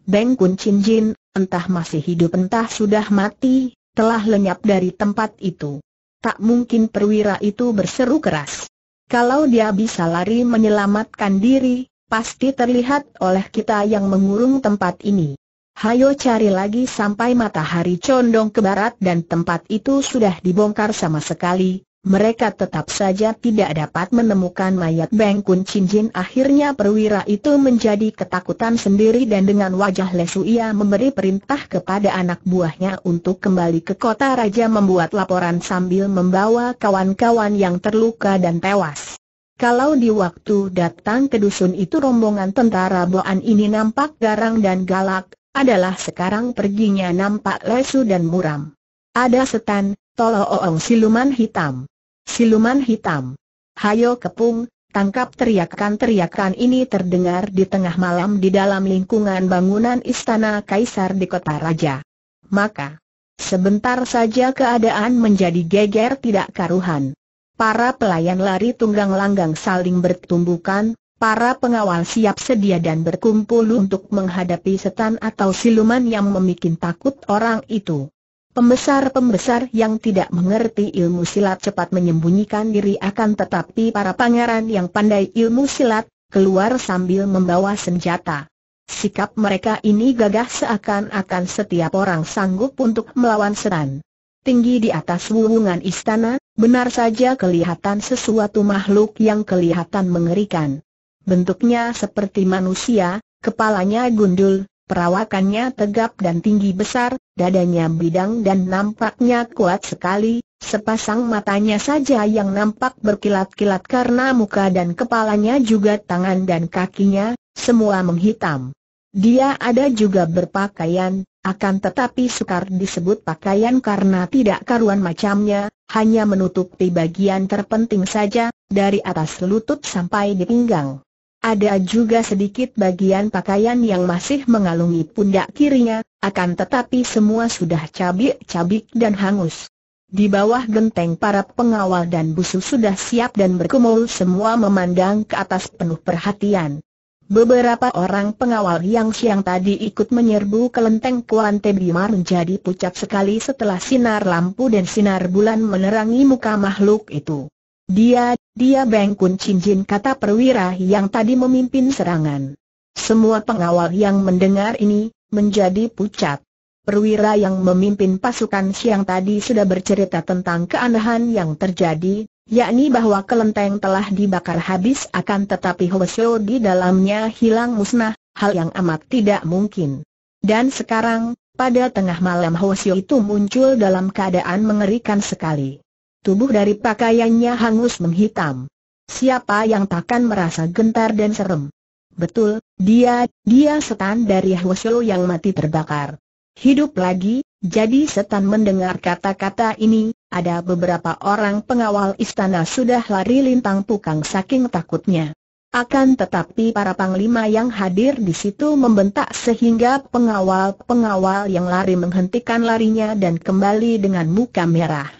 Beng Kun Chin Jin, entah masih hidup entah sudah mati, telah lenyap dari tempat itu. Tak mungkin perwira itu berseru keras. Kalau dia bisa lari menyelamatkan diri, pasti terlihat oleh kita yang mengurung tempat ini. Hayo cari lagi sampai matahari condong ke barat dan tempat itu sudah dibongkar sama sekali, mereka tetap saja tidak dapat menemukan mayat Beng Kun akhirnya perwira itu menjadi ketakutan sendiri dan dengan wajah lesu ia memberi perintah kepada anak buahnya untuk kembali ke kota raja membuat laporan sambil membawa kawan-kawan yang terluka dan tewas. Kalau di waktu datang ke dusun itu rombongan tentara Boan ini nampak garang dan galak, adalah sekarang perginya nampak lesu dan muram. Ada setan, tolong oong siluman hitam. Siluman hitam. Hayo kepung, tangkap teriakan-teriakan ini terdengar di tengah malam di dalam lingkungan bangunan istana kaisar di kota raja. Maka, sebentar saja keadaan menjadi geger tidak karuhan. Para pelayan lari tunggang langgang saling bertumbukan, Para pengawal siap sedia dan berkumpul untuk menghadapi setan atau siluman yang memikin takut orang itu. Pembesar-pembesar yang tidak mengerti ilmu silat cepat menyembunyikan diri akan tetapi para pangeran yang pandai ilmu silat, keluar sambil membawa senjata. Sikap mereka ini gagah seakan-akan setiap orang sanggup untuk melawan setan. Tinggi di atas wuwungan istana, benar saja kelihatan sesuatu makhluk yang kelihatan mengerikan. Bentuknya seperti manusia, kepalanya gundul, perawakannya tegap dan tinggi besar, dadanya bidang dan nampaknya kuat sekali, sepasang matanya saja yang nampak berkilat-kilat karena muka dan kepalanya juga tangan dan kakinya, semua menghitam. Dia ada juga berpakaian, akan tetapi sukar disebut pakaian karena tidak karuan macamnya, hanya menutupi bagian terpenting saja, dari atas lutut sampai di pinggang. Ada juga sedikit bagian pakaian yang masih mengalungi pundak kirinya, akan tetapi semua sudah cabik-cabik dan hangus. Di bawah genteng para pengawal dan busu sudah siap dan berkumul semua memandang ke atas penuh perhatian. Beberapa orang pengawal yang siang tadi ikut menyerbu ke lenteng Kuan Tebimar menjadi pucat sekali setelah sinar lampu dan sinar bulan menerangi muka makhluk itu. Dia, dia Bengkun Cincin kata perwira yang tadi memimpin serangan. Semua pengawal yang mendengar ini, menjadi pucat. Perwira yang memimpin pasukan siang tadi sudah bercerita tentang keanehan yang terjadi, yakni bahwa kelenteng telah dibakar habis akan tetapi Hoseo di dalamnya hilang musnah, hal yang amat tidak mungkin. Dan sekarang, pada tengah malam Hoseo itu muncul dalam keadaan mengerikan sekali. Tubuh dari pakaiannya hangus menghitam. Siapa yang takkan merasa gentar dan serem? Betul, dia, dia setan dari Hwasyo yang mati terbakar. Hidup lagi, jadi setan mendengar kata-kata ini, ada beberapa orang pengawal istana sudah lari lintang tukang saking takutnya. Akan tetapi para panglima yang hadir di situ membentak sehingga pengawal-pengawal yang lari menghentikan larinya dan kembali dengan muka merah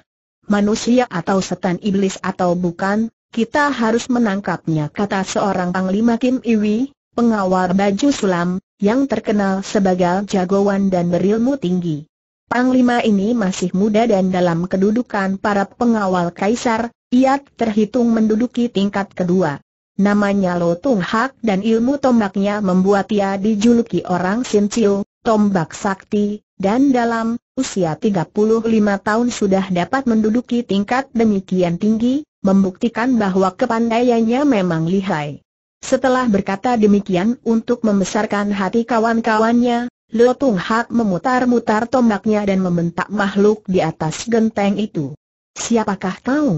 manusia atau setan iblis atau bukan, kita harus menangkapnya kata seorang Panglima Kim Iwi, pengawal baju sulam, yang terkenal sebagai jagoan dan berilmu tinggi. Panglima ini masih muda dan dalam kedudukan para pengawal kaisar, ia terhitung menduduki tingkat kedua. Namanya Lo Tung Hak dan ilmu tombaknya membuat ia dijuluki orang Sin Chiu, tombak sakti, dan dalam, usia 35 tahun sudah dapat menduduki tingkat demikian tinggi, membuktikan bahwa kepandaiannya memang lihai. Setelah berkata demikian untuk membesarkan hati kawan-kawannya, Lo Tung Hak memutar-mutar tombaknya dan membentak makhluk di atas genteng itu. Siapakah kau?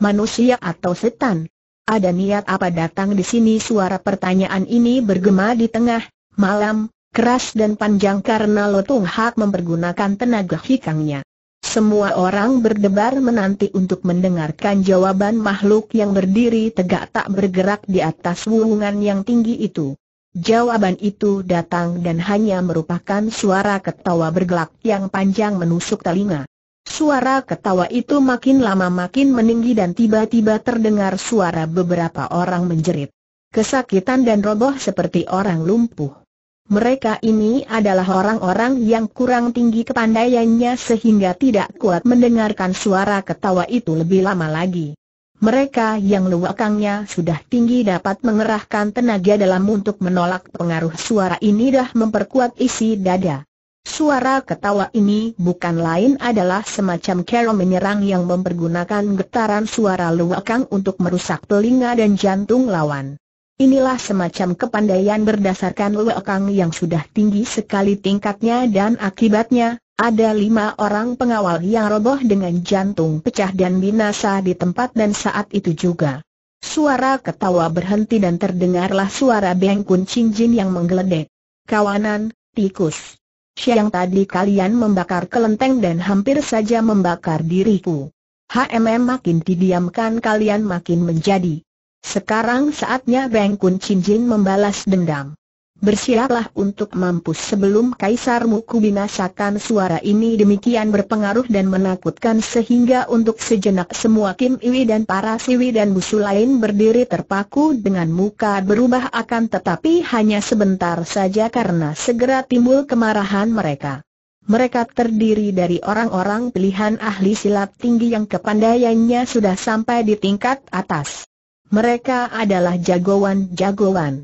Manusia atau setan? Ada niat apa datang di sini? Suara pertanyaan ini bergema di tengah malam, keras dan panjang karena Lotung Hak mempergunakan tenaga hikangnya. Semua orang berdebar menanti untuk mendengarkan jawaban makhluk yang berdiri tegak tak bergerak di atas wuhungan yang tinggi itu. Jawaban itu datang dan hanya merupakan suara ketawa bergelak yang panjang menusuk telinga. Suara ketawa itu makin lama makin meninggi dan tiba-tiba terdengar suara beberapa orang menjerit. Kesakitan dan roboh seperti orang lumpuh. Mereka ini adalah orang-orang yang kurang tinggi kepandaiannya sehingga tidak kuat mendengarkan suara ketawa itu lebih lama lagi. Mereka yang lewakangnya sudah tinggi dapat mengerahkan tenaga dalam untuk menolak pengaruh suara ini dah memperkuat isi dada. Suara ketawa ini bukan lain adalah semacam kero menyerang yang mempergunakan getaran suara luwakang untuk merusak telinga dan jantung lawan. Inilah semacam kepandaian berdasarkan lekang yang sudah tinggi sekali tingkatnya dan akibatnya, ada lima orang pengawal yang roboh dengan jantung pecah dan binasa di tempat dan saat itu juga. Suara ketawa berhenti dan terdengarlah suara Beng cincin Jin yang menggeledek. Kawanan, tikus. Siang tadi kalian membakar kelenteng dan hampir saja membakar diriku. HMM makin didiamkan kalian makin menjadi sekarang saatnya Beng Kun Chin Jin membalas dendam. Bersiaplah untuk mampus sebelum Kaisarmu kubinasakan suara ini demikian berpengaruh dan menakutkan sehingga untuk sejenak semua Kim Iwi dan para Siwi dan musuh lain berdiri terpaku dengan muka berubah akan tetapi hanya sebentar saja karena segera timbul kemarahan mereka. Mereka terdiri dari orang-orang pilihan ahli silat tinggi yang kepandaiannya sudah sampai di tingkat atas. Mereka adalah jagoan-jagoan.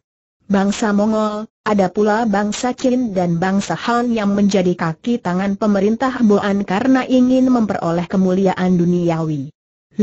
Bangsa Mongol, ada pula bangsa Qin dan bangsa Han yang menjadi kaki tangan pemerintah Boan karena ingin memperoleh kemuliaan duniawi.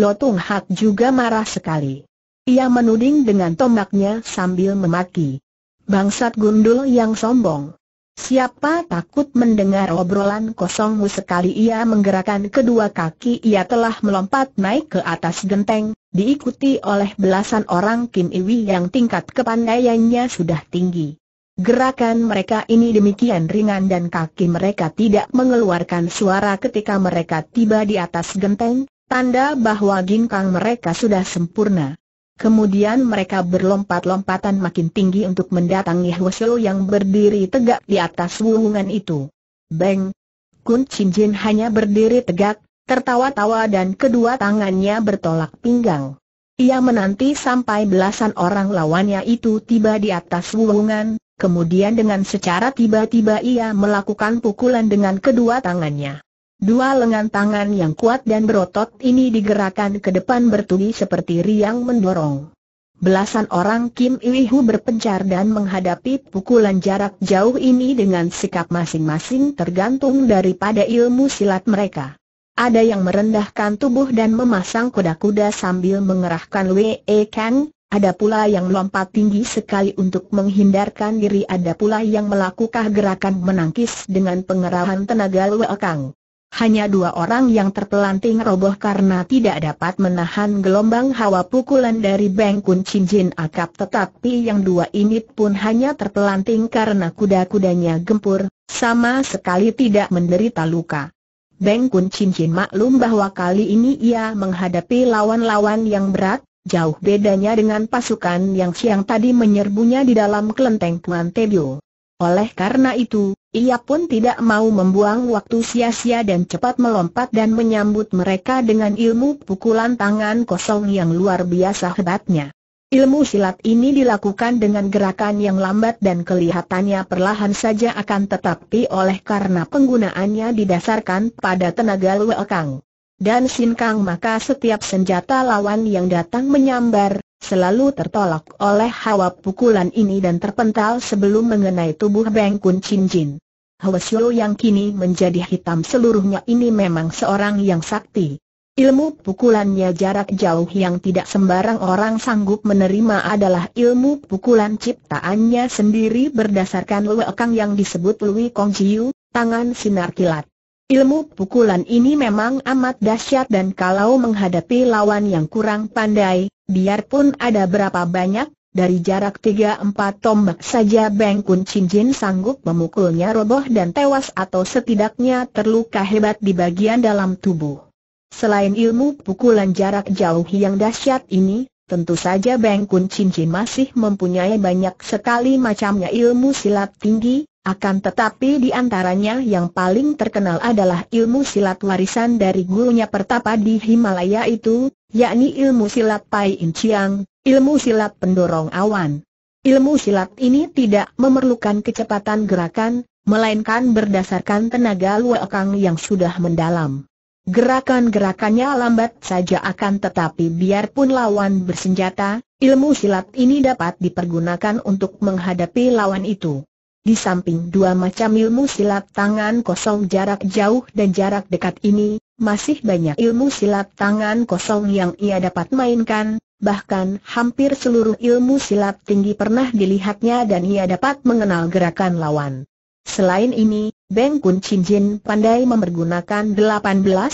Lotung Hak juga marah sekali. Ia menuding dengan tombaknya sambil memaki. Bangsat gundul yang sombong. Siapa takut mendengar obrolan kosongmu sekali ia menggerakkan kedua kaki ia telah melompat naik ke atas genteng, diikuti oleh belasan orang Kim Iwi yang tingkat kepandaiannya sudah tinggi. Gerakan mereka ini demikian ringan dan kaki mereka tidak mengeluarkan suara ketika mereka tiba di atas genteng, tanda bahwa ginkang mereka sudah sempurna. Kemudian mereka berlompat-lompatan makin tinggi untuk mendatangi Hwasyo yang berdiri tegak di atas wuhungan itu. Beng! Kun Chin Jin hanya berdiri tegak, tertawa-tawa dan kedua tangannya bertolak pinggang. Ia menanti sampai belasan orang lawannya itu tiba di atas wuwungan, kemudian dengan secara tiba-tiba ia melakukan pukulan dengan kedua tangannya. Dua lengan tangan yang kuat dan berotot ini digerakkan ke depan bertubi seperti riang mendorong. Belasan orang Kim Iwihu berpencar dan menghadapi pukulan jarak jauh ini dengan sikap masing-masing tergantung daripada ilmu silat mereka ada yang merendahkan tubuh dan memasang kuda-kuda sambil mengerahkan Wee Kang. ada pula yang lompat tinggi sekali untuk menghindarkan diri ada pula yang melakukan gerakan menangkis dengan pengerahan tenaga Wee Kang. Hanya dua orang yang terpelanting roboh karena tidak dapat menahan gelombang hawa pukulan dari Beng Kun Chin Jin Akap tetapi yang dua ini pun hanya terpelanting karena kuda-kudanya gempur, sama sekali tidak menderita luka. Beng Kun Chin Chin maklum bahwa kali ini ia menghadapi lawan-lawan yang berat, jauh bedanya dengan pasukan yang siang tadi menyerbunya di dalam kelenteng Tuan Tebio. Oleh karena itu, ia pun tidak mau membuang waktu sia-sia dan cepat melompat dan menyambut mereka dengan ilmu pukulan tangan kosong yang luar biasa hebatnya. Ilmu silat ini dilakukan dengan gerakan yang lambat dan kelihatannya perlahan saja akan tetapi oleh karena penggunaannya didasarkan pada tenaga luekang dan sinkang maka setiap senjata lawan yang datang menyambar, selalu tertolak oleh hawa pukulan ini dan terpental sebelum mengenai tubuh Beng Kun Chin Jin. Hwasyo yang kini menjadi hitam seluruhnya ini memang seorang yang sakti. Ilmu pukulannya jarak jauh yang tidak sembarang orang sanggup menerima adalah ilmu pukulan ciptaannya sendiri berdasarkan lewekang yang disebut Lui Kong Jiu, tangan sinar kilat. Ilmu pukulan ini memang amat dahsyat dan kalau menghadapi lawan yang kurang pandai, biarpun ada berapa banyak, dari jarak 3-4 tombak saja Beng Kun Chin Jin sanggup memukulnya roboh dan tewas atau setidaknya terluka hebat di bagian dalam tubuh. Selain ilmu pukulan jarak jauh yang dahsyat ini, tentu saja Beng Kun Cincin masih mempunyai banyak sekali macamnya ilmu silat tinggi, akan tetapi di antaranya yang paling terkenal adalah ilmu silat warisan dari gurunya pertapa di Himalaya itu, yakni ilmu silat Pai In Chiang, ilmu silat pendorong awan. Ilmu silat ini tidak memerlukan kecepatan gerakan, melainkan berdasarkan tenaga luakang yang sudah mendalam. Gerakan-gerakannya lambat saja akan tetapi biarpun lawan bersenjata, ilmu silat ini dapat dipergunakan untuk menghadapi lawan itu. Di samping dua macam ilmu silat tangan kosong jarak jauh dan jarak dekat ini, masih banyak ilmu silat tangan kosong yang ia dapat mainkan, bahkan hampir seluruh ilmu silat tinggi pernah dilihatnya dan ia dapat mengenal gerakan lawan. Selain ini, Beng Kun Chin Jin pandai memergunakan 18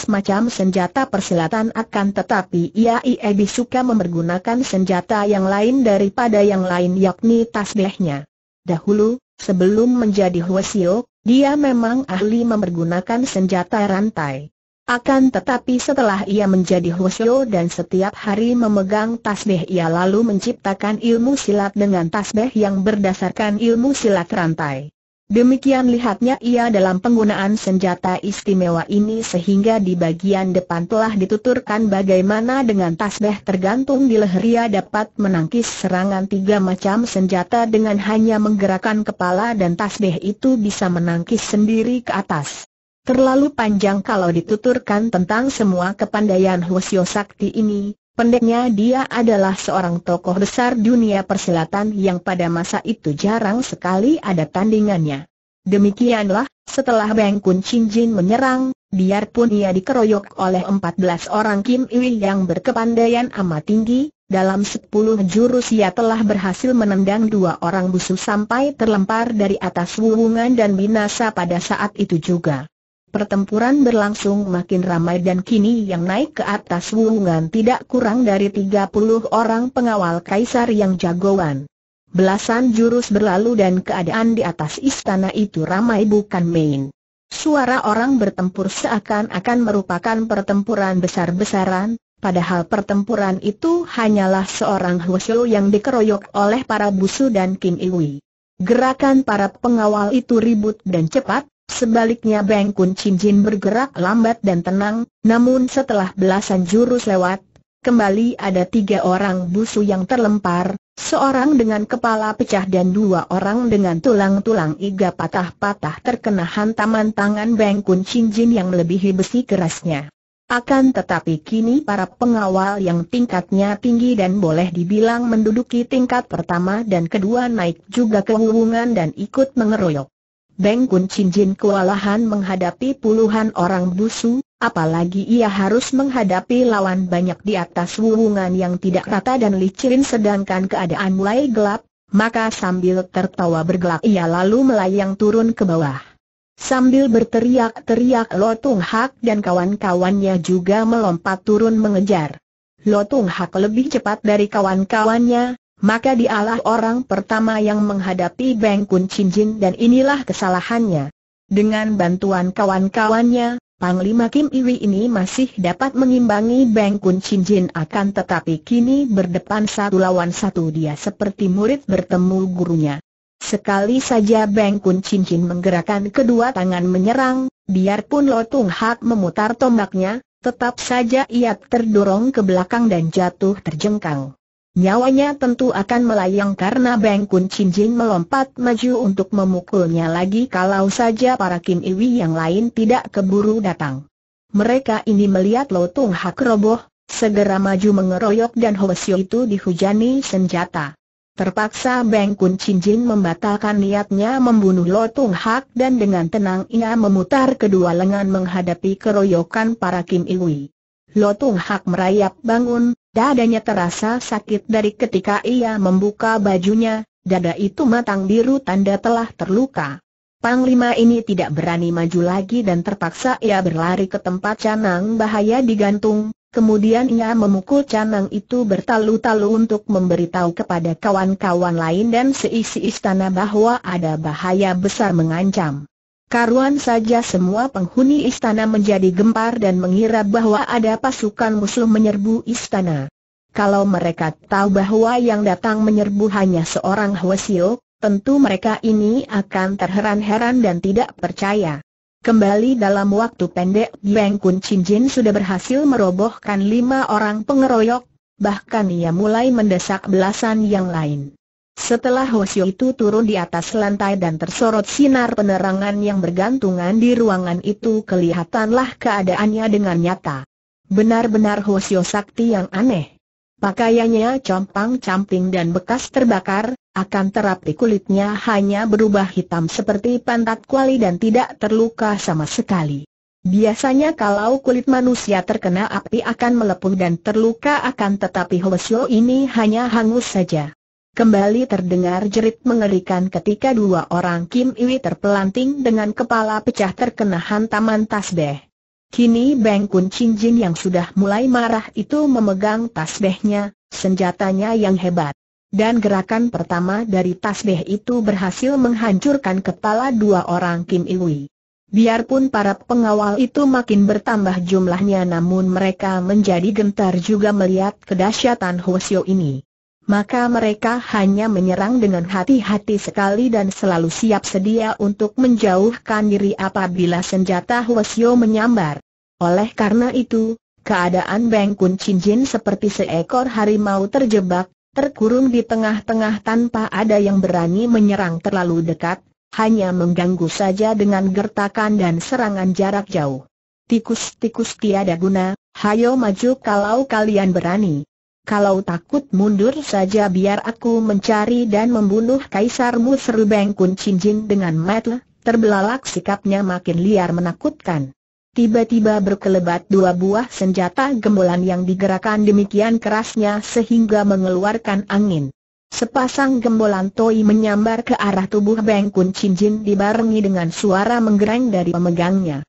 macam senjata persilatan akan tetapi ia lebih suka memergunakan senjata yang lain daripada yang lain yakni tasbihnya. Dahulu, sebelum menjadi Huasio, dia memang ahli memergunakan senjata rantai. Akan tetapi setelah ia menjadi Huasio dan setiap hari memegang tasbih ia lalu menciptakan ilmu silat dengan tasbih yang berdasarkan ilmu silat rantai. Demikian lihatnya ia dalam penggunaan senjata istimewa ini sehingga di bagian depan telah dituturkan bagaimana dengan tasbih tergantung di leher ia dapat menangkis serangan tiga macam senjata dengan hanya menggerakkan kepala dan tasbih itu bisa menangkis sendiri ke atas. Terlalu panjang kalau dituturkan tentang semua kepandaian Hwasyo Sakti ini, Pendeknya dia adalah seorang tokoh besar dunia persilatan yang pada masa itu jarang sekali ada tandingannya. Demikianlah, setelah Beng Kun Chin Jin menyerang, biarpun ia dikeroyok oleh 14 orang Kim Iwi yang berkepandaian amat tinggi, dalam 10 jurus ia telah berhasil menendang dua orang busu sampai terlempar dari atas wuhungan dan binasa pada saat itu juga. Pertempuran berlangsung makin ramai dan kini yang naik ke atas wungan tidak kurang dari 30 orang pengawal kaisar yang jagoan. Belasan jurus berlalu dan keadaan di atas istana itu ramai bukan main. Suara orang bertempur seakan-akan merupakan pertempuran besar-besaran, padahal pertempuran itu hanyalah seorang Huoshu yang dikeroyok oleh para busu dan Kim Iwi. Gerakan para pengawal itu ribut dan cepat, Sebaliknya Beng Kun Chin Jin bergerak lambat dan tenang, namun setelah belasan jurus lewat, kembali ada tiga orang busu yang terlempar, seorang dengan kepala pecah dan dua orang dengan tulang-tulang iga patah-patah terkena hantaman tangan Beng Kun Chin Jin yang melebihi besi kerasnya. Akan tetapi kini para pengawal yang tingkatnya tinggi dan boleh dibilang menduduki tingkat pertama dan kedua naik juga ke dan ikut mengeroyok. Beng Kun Chin Jin kewalahan menghadapi puluhan orang busu, apalagi ia harus menghadapi lawan banyak di atas wuwungan yang tidak rata dan licin sedangkan keadaan mulai gelap, maka sambil tertawa bergelak ia lalu melayang turun ke bawah. Sambil berteriak-teriak Lotung Hak dan kawan-kawannya juga melompat turun mengejar. Lotung Hak lebih cepat dari kawan-kawannya, maka dialah orang pertama yang menghadapi Beng Kun Chin Jin dan inilah kesalahannya. Dengan bantuan kawan-kawannya, Panglima Kim Iwi ini masih dapat mengimbangi Beng Kun Chin Jin akan tetapi kini berdepan satu lawan satu dia seperti murid bertemu gurunya. Sekali saja Beng Kun Chin Jin menggerakkan kedua tangan menyerang, biarpun Lotung Hak memutar tombaknya, tetap saja ia terdorong ke belakang dan jatuh terjengkang. Nyawanya tentu akan melayang karena Beng Kun Chin Jin melompat maju untuk memukulnya lagi kalau saja para Kim Iwi yang lain tidak keburu datang. Mereka ini melihat Lotung Hak roboh, segera maju mengeroyok dan Hoesio itu dihujani senjata. Terpaksa Beng Kun Chin Jin membatalkan niatnya membunuh Lotung Hak dan dengan tenang ia memutar kedua lengan menghadapi keroyokan para Kim Iwi. Lotung Hak merayap bangun, Dadanya terasa sakit dari ketika ia membuka bajunya, dada itu matang biru tanda telah terluka. Panglima ini tidak berani maju lagi dan terpaksa ia berlari ke tempat canang bahaya digantung, kemudian ia memukul canang itu bertalu-talu untuk memberitahu kepada kawan-kawan lain dan seisi istana bahwa ada bahaya besar mengancam. Karuan saja semua penghuni istana menjadi gempar dan mengira bahwa ada pasukan musuh menyerbu istana. Kalau mereka tahu bahwa yang datang menyerbu hanya seorang Hwasio, tentu mereka ini akan terheran-heran dan tidak percaya. Kembali dalam waktu pendek, Yang Kun Chin Jin sudah berhasil merobohkan lima orang pengeroyok, bahkan ia mulai mendesak belasan yang lain. Setelah Hoshio itu turun di atas lantai dan tersorot sinar penerangan yang bergantungan di ruangan itu kelihatanlah keadaannya dengan nyata. Benar-benar Hoshio sakti yang aneh. Pakaiannya compang-camping dan bekas terbakar, akan terapi kulitnya hanya berubah hitam seperti pantat kuali dan tidak terluka sama sekali. Biasanya kalau kulit manusia terkena api akan melepuh dan terluka akan tetapi Hoshio ini hanya hangus saja. Kembali terdengar jerit mengerikan ketika dua orang Kim Iwi terpelanting dengan kepala pecah terkena hantaman tasbeh. Kini Beng Kun Chin Jin yang sudah mulai marah itu memegang tasbehnya, senjatanya yang hebat. Dan gerakan pertama dari tasbeh itu berhasil menghancurkan kepala dua orang Kim Iwi. Biarpun para pengawal itu makin bertambah jumlahnya namun mereka menjadi gentar juga melihat kedahsyatan Hwasyo ini maka mereka hanya menyerang dengan hati-hati sekali dan selalu siap sedia untuk menjauhkan diri apabila senjata Hwasyo menyambar. Oleh karena itu, keadaan Beng Kun Chin Jin seperti seekor harimau terjebak, terkurung di tengah-tengah tanpa ada yang berani menyerang terlalu dekat, hanya mengganggu saja dengan gertakan dan serangan jarak jauh. Tikus-tikus tiada guna, hayo maju kalau kalian berani kalau takut mundur saja biar aku mencari dan membunuh kaisarmu seru Bengkun Cincin dengan metel, terbelalak sikapnya makin liar menakutkan. Tiba-tiba berkelebat dua buah senjata gembolan yang digerakkan demikian kerasnya sehingga mengeluarkan angin. Sepasang gembolan Toi menyambar ke arah tubuh Bengkun Cincin dibarengi dengan suara menggereng dari pemegangnya.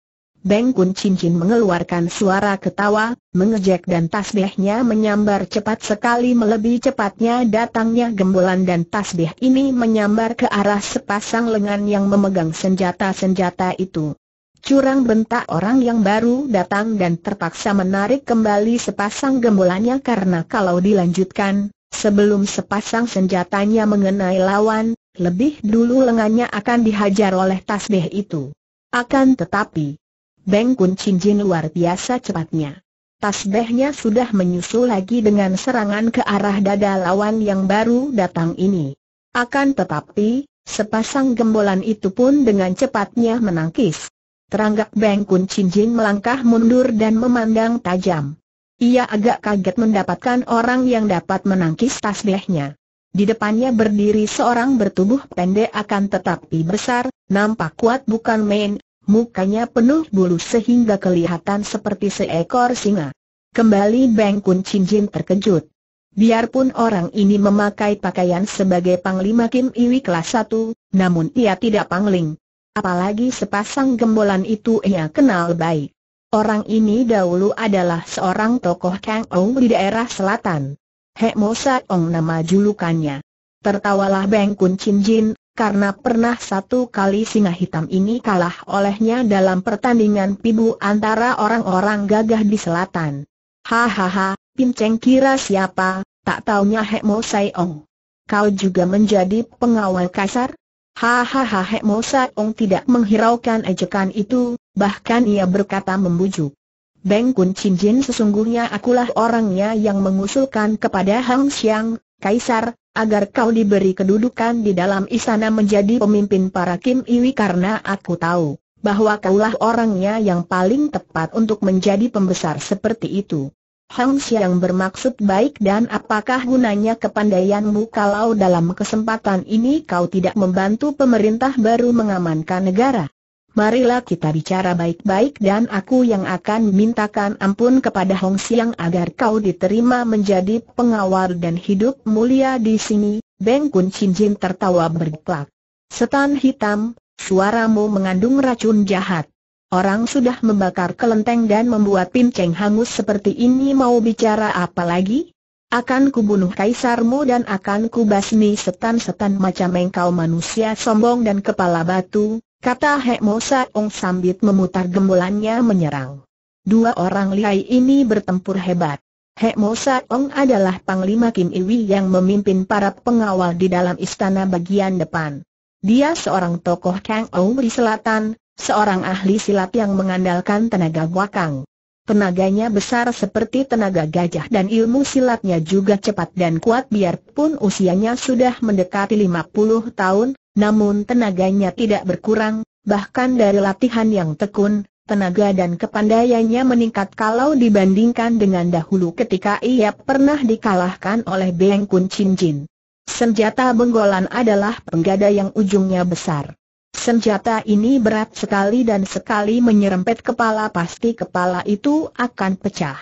Beng Kun Cincin mengeluarkan suara ketawa, mengejek dan tasbihnya menyambar cepat sekali melebihi cepatnya datangnya gembolan dan tasbih ini menyambar ke arah sepasang lengan yang memegang senjata-senjata itu. Curang bentak orang yang baru datang dan terpaksa menarik kembali sepasang gembolannya karena kalau dilanjutkan, sebelum sepasang senjatanya mengenai lawan, lebih dulu lengannya akan dihajar oleh tasbih itu. Akan tetapi, Beng Kun Chin Jin luar biasa cepatnya. Tasbehnya sudah menyusul lagi dengan serangan ke arah dada lawan yang baru datang ini. Akan tetapi, sepasang gembolan itu pun dengan cepatnya menangkis. Teranggak Beng Kun Chin Jin melangkah mundur dan memandang tajam. Ia agak kaget mendapatkan orang yang dapat menangkis tasbihnya. Di depannya berdiri seorang bertubuh pendek akan tetapi besar, nampak kuat bukan main, Mukanya penuh bulu sehingga kelihatan seperti seekor singa. Kembali Beng Kun Chin Jin terkejut. Biarpun orang ini memakai pakaian sebagai Panglima Kim Iwi kelas 1, namun ia tidak pangling. Apalagi sepasang gembolan itu ia kenal baik. Orang ini dahulu adalah seorang tokoh Kang Ong di daerah selatan. Hek Mo Sa Ong nama julukannya. Tertawalah Beng Kun Chin Jin, karena pernah satu kali singa hitam ini kalah olehnya dalam pertandingan pibu antara orang-orang gagah di selatan. Hahaha, Pinceng kira siapa, tak taunya Hek Mo Sai Ong. Kau juga menjadi pengawal kasar? Hahaha Hek Mo Sai Ong tidak menghiraukan ejekan itu, bahkan ia berkata membujuk. Beng Kun Chin Jin sesungguhnya akulah orangnya yang mengusulkan kepada Hang Xiang, Kaisar, agar kau diberi kedudukan di dalam istana menjadi pemimpin para Kim Iwi karena aku tahu bahwa kaulah orangnya yang paling tepat untuk menjadi pembesar seperti itu. Hang Xiang bermaksud baik dan apakah gunanya kepandaianmu kalau dalam kesempatan ini kau tidak membantu pemerintah baru mengamankan negara? Marilah kita bicara baik-baik dan aku yang akan mintakan ampun kepada Hong Siang agar kau diterima menjadi pengawal dan hidup mulia di sini. Beng Kun Chin Jin tertawa bergeplak. Setan hitam, suaramu mengandung racun jahat. Orang sudah membakar kelenteng dan membuat pinceng hangus seperti ini mau bicara apa lagi? Akan kubunuh kaisarmu dan akan kubasmi setan-setan macam engkau manusia sombong dan kepala batu, kata Hek Mosa Ong sambil memutar gemulannya menyerang. Dua orang liai ini bertempur hebat. Hek Mosa Ong adalah Panglima Kim Iwi yang memimpin para pengawal di dalam istana bagian depan. Dia seorang tokoh Kang Ou di selatan, seorang ahli silat yang mengandalkan tenaga wakang. Tenaganya besar seperti tenaga gajah dan ilmu silatnya juga cepat dan kuat biarpun usianya sudah mendekati 50 tahun, namun tenaganya tidak berkurang, bahkan dari latihan yang tekun, tenaga dan kepandaiannya meningkat kalau dibandingkan dengan dahulu ketika ia pernah dikalahkan oleh Beng Kun Chin Jin. Senjata benggolan adalah penggada yang ujungnya besar. Senjata ini berat sekali dan sekali menyerempet kepala pasti kepala itu akan pecah.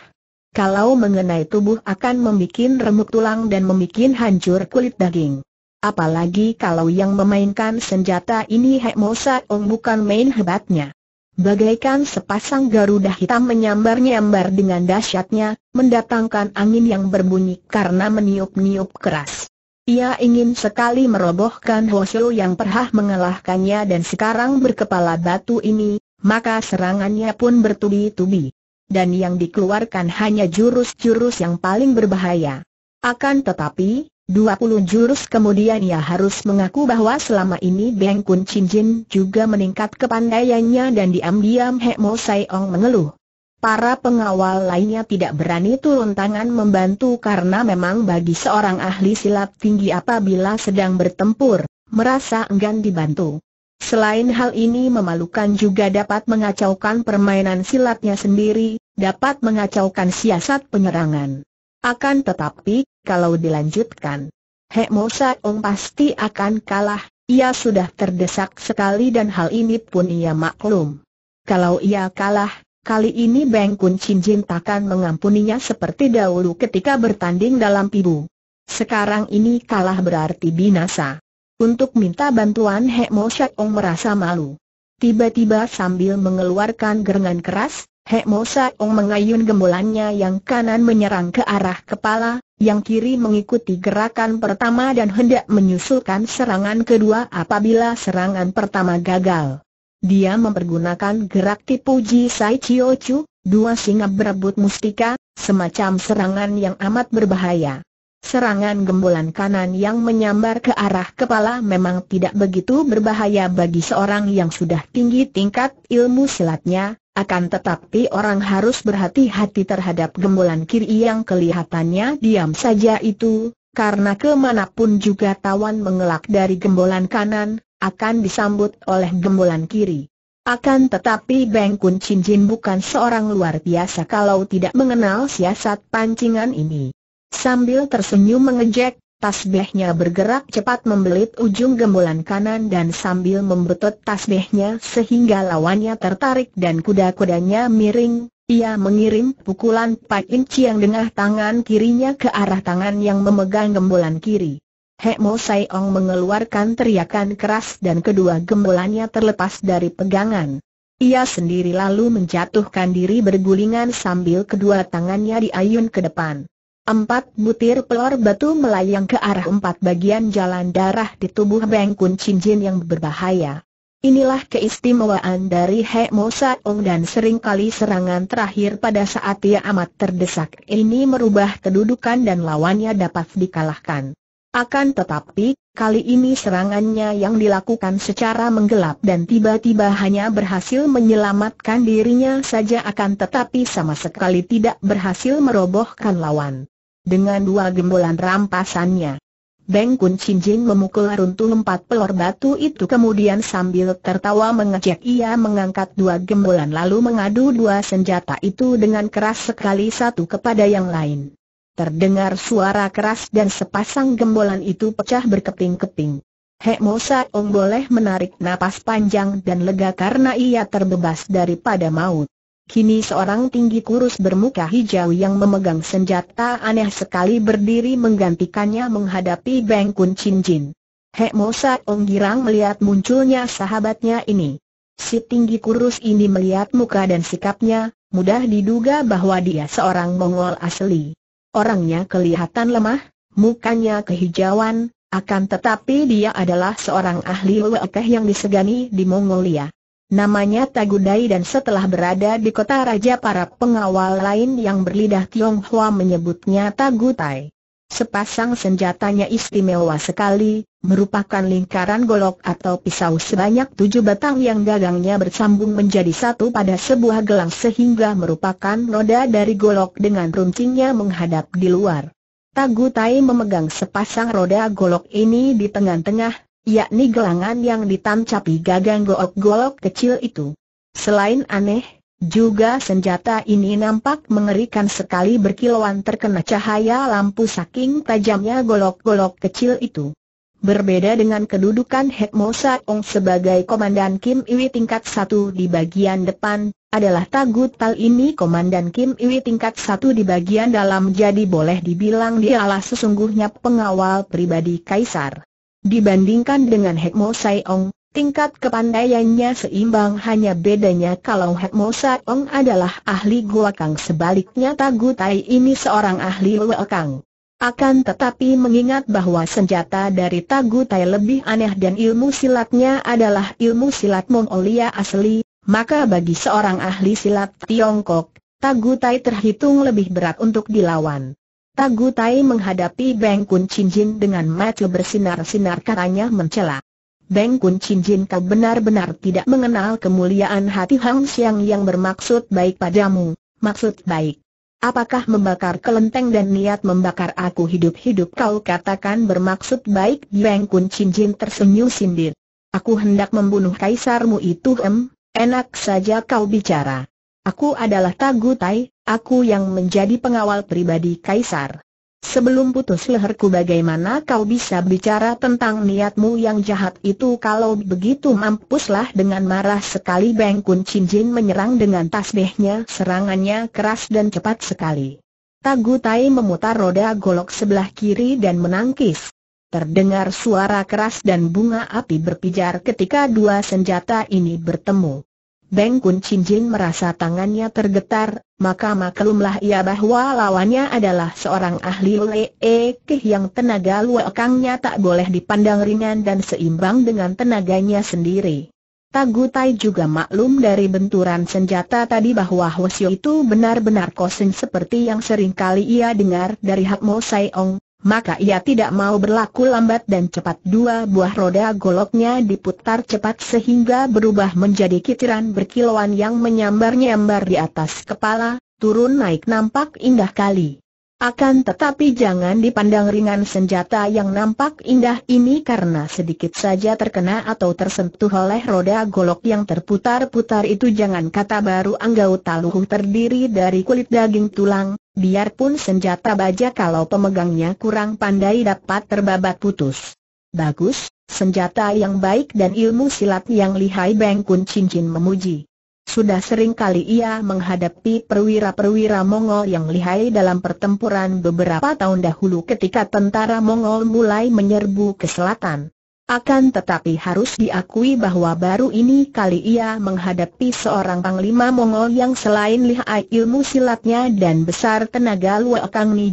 Kalau mengenai tubuh akan membuat remuk tulang dan membuat hancur kulit daging. Apalagi kalau yang memainkan senjata ini Hekmo Saong bukan main hebatnya. Bagaikan sepasang garuda hitam menyambar-nyambar dengan dahsyatnya, mendatangkan angin yang berbunyi karena meniup-niup keras. Ia ingin sekali merobohkan Hoshio yang pernah mengalahkannya dan sekarang berkepala batu ini, maka serangannya pun bertubi-tubi. Dan yang dikeluarkan hanya jurus-jurus yang paling berbahaya. Akan tetapi, 20 jurus kemudian ia harus mengaku bahwa selama ini Beng Kun Chin Jin juga meningkat kepandaiannya dan diam-diam Hek Mo Sai Ong mengeluh. Para pengawal lainnya tidak berani turun tangan membantu karena memang bagi seorang ahli silat tinggi apabila sedang bertempur, merasa enggan dibantu. Selain hal ini memalukan juga dapat mengacaukan permainan silatnya sendiri, dapat mengacaukan siasat penyerangan. Akan tetapi, kalau dilanjutkan. Hekmo Saong pasti akan kalah, ia sudah terdesak sekali dan hal ini pun ia maklum. Kalau ia kalah, kali ini Beng Kun Chin Jin takkan mengampuninya seperti dahulu ketika bertanding dalam pibu. Sekarang ini kalah berarti binasa. Untuk minta bantuan Hekmo Saong merasa malu. Tiba-tiba sambil mengeluarkan gerengan keras, Hek Mo Saong mengayun gembulannya yang kanan menyerang ke arah kepala, yang kiri mengikuti gerakan pertama dan hendak menyusulkan serangan kedua apabila serangan pertama gagal. Dia mempergunakan gerak tipu Ji Sai Chio Chu, dua singa berebut mustika, semacam serangan yang amat berbahaya. Serangan gembolan kanan yang menyambar ke arah kepala memang tidak begitu berbahaya bagi seorang yang sudah tinggi tingkat ilmu silatnya, akan tetapi orang harus berhati-hati terhadap gembolan kiri yang kelihatannya diam saja itu, karena kemanapun juga tawan mengelak dari gembolan kanan, akan disambut oleh gembolan kiri. Akan tetapi Beng Kun Chin Jin bukan seorang luar biasa kalau tidak mengenal siasat pancingan ini. Sambil tersenyum mengejek, Tasbihnya bergerak cepat membelit ujung gembulan kanan dan sambil membetot tasbihnya sehingga lawannya tertarik dan kuda-kudanya miring, ia mengirim pukulan Pak Inci yang dengan tangan kirinya ke arah tangan yang memegang gembulan kiri. Hek Mo Sai Ong mengeluarkan teriakan keras dan kedua gembulannya terlepas dari pegangan. Ia sendiri lalu menjatuhkan diri bergulingan sambil kedua tangannya diayun ke depan. Empat butir pelor batu melayang ke arah empat bagian jalan darah di tubuh Beng Kun Chin Jin yang berbahaya. Inilah keistimewaan dari He Mo Ong dan seringkali serangan terakhir pada saat ia amat terdesak ini merubah kedudukan dan lawannya dapat dikalahkan. Akan tetapi, kali ini serangannya yang dilakukan secara menggelap dan tiba-tiba hanya berhasil menyelamatkan dirinya saja akan tetapi sama sekali tidak berhasil merobohkan lawan dengan dua gembolan rampasannya. Beng Kun Chin Jin memukul runtuh empat pelor batu itu kemudian sambil tertawa mengejek ia mengangkat dua gembolan lalu mengadu dua senjata itu dengan keras sekali satu kepada yang lain. Terdengar suara keras dan sepasang gembolan itu pecah berkeping-keping. Hek Mo ong boleh menarik napas panjang dan lega karena ia terbebas daripada maut. Kini seorang tinggi kurus bermuka hijau yang memegang senjata aneh sekali berdiri menggantikannya menghadapi Beng Kun Chin Jin. Hek Mo Ong Girang melihat munculnya sahabatnya ini. Si tinggi kurus ini melihat muka dan sikapnya, mudah diduga bahwa dia seorang Mongol asli. Orangnya kelihatan lemah, mukanya kehijauan, akan tetapi dia adalah seorang ahli wakah yang disegani di Mongolia. Namanya Tagudai dan setelah berada di kota raja para pengawal lain yang berlidah Tionghoa menyebutnya Tagutai. Sepasang senjatanya istimewa sekali, merupakan lingkaran golok atau pisau sebanyak tujuh batang yang gagangnya bersambung menjadi satu pada sebuah gelang sehingga merupakan roda dari golok dengan runcingnya menghadap di luar. Tagutai memegang sepasang roda golok ini di tengah-tengah, yakni gelangan yang ditancapi gagang golok-golok kecil itu. Selain aneh, juga senjata ini nampak mengerikan sekali berkilauan terkena cahaya lampu saking tajamnya golok-golok kecil itu. Berbeda dengan kedudukan Hek Mo sebagai Komandan Kim Iwi tingkat 1 di bagian depan, adalah Tagut Tal ini Komandan Kim Iwi tingkat 1 di bagian dalam jadi boleh dibilang dialah sesungguhnya pengawal pribadi Kaisar. Dibandingkan dengan Hek Mo Sai Ong, tingkat kepandaiannya seimbang hanya bedanya kalau Hek Mo Ong adalah ahli Gua Kang sebaliknya Tagu Tai ini seorang ahli Wei Kang. Akan tetapi mengingat bahwa senjata dari Tagu Tai lebih aneh dan ilmu silatnya adalah ilmu silat Mongolia asli, maka bagi seorang ahli silat Tiongkok, Tagu Tai terhitung lebih berat untuk dilawan. Tagu Tai menghadapi Beng Kun Chin Jin dengan mata bersinar-sinar katanya mencela. Beng Kun Chin Jin kau benar-benar tidak mengenal kemuliaan hati Hang Xiang yang bermaksud baik padamu, maksud baik. Apakah membakar kelenteng dan niat membakar aku hidup-hidup kau katakan bermaksud baik? Beng Kun Chin Jin tersenyum sindir. Aku hendak membunuh kaisarmu itu em, enak saja kau bicara. Aku adalah Tagutai, aku yang menjadi pengawal pribadi Kaisar. Sebelum putus leherku bagaimana kau bisa bicara tentang niatmu yang jahat itu kalau begitu mampuslah dengan marah sekali Beng Kun Chin Jin menyerang dengan tasbihnya serangannya keras dan cepat sekali. Tagutai memutar roda golok sebelah kiri dan menangkis. Terdengar suara keras dan bunga api berpijar ketika dua senjata ini bertemu. Beng Kun Chin Jin merasa tangannya tergetar, maka maklumlah ia bahwa lawannya adalah seorang ahli lee e keh yang tenaga luakangnya tak boleh dipandang ringan dan seimbang dengan tenaganya sendiri. Tagutai juga maklum dari benturan senjata tadi bahwa Hwasyo itu benar-benar kosin seperti yang sering kali ia dengar dari Hak Mo Sai Ong, maka ia tidak mau berlaku lambat dan cepat dua buah roda goloknya diputar cepat sehingga berubah menjadi kitiran berkilauan yang menyambar-nyambar di atas kepala, turun naik nampak indah kali. Akan tetapi jangan dipandang ringan senjata yang nampak indah ini karena sedikit saja terkena atau tersentuh oleh roda golok yang terputar-putar itu jangan kata baru anggau taluhu terdiri dari kulit daging tulang, biarpun senjata baja kalau pemegangnya kurang pandai dapat terbabat putus. Bagus, senjata yang baik dan ilmu silat yang lihai bengkun Cincin memuji. Sudah sering kali ia menghadapi perwira-perwira Mongol yang lihai dalam pertempuran beberapa tahun dahulu ketika tentara Mongol mulai menyerbu ke selatan. Akan tetapi harus diakui bahwa baru ini kali ia menghadapi seorang panglima Mongol yang selain lihai ilmu silatnya dan besar tenaga Luo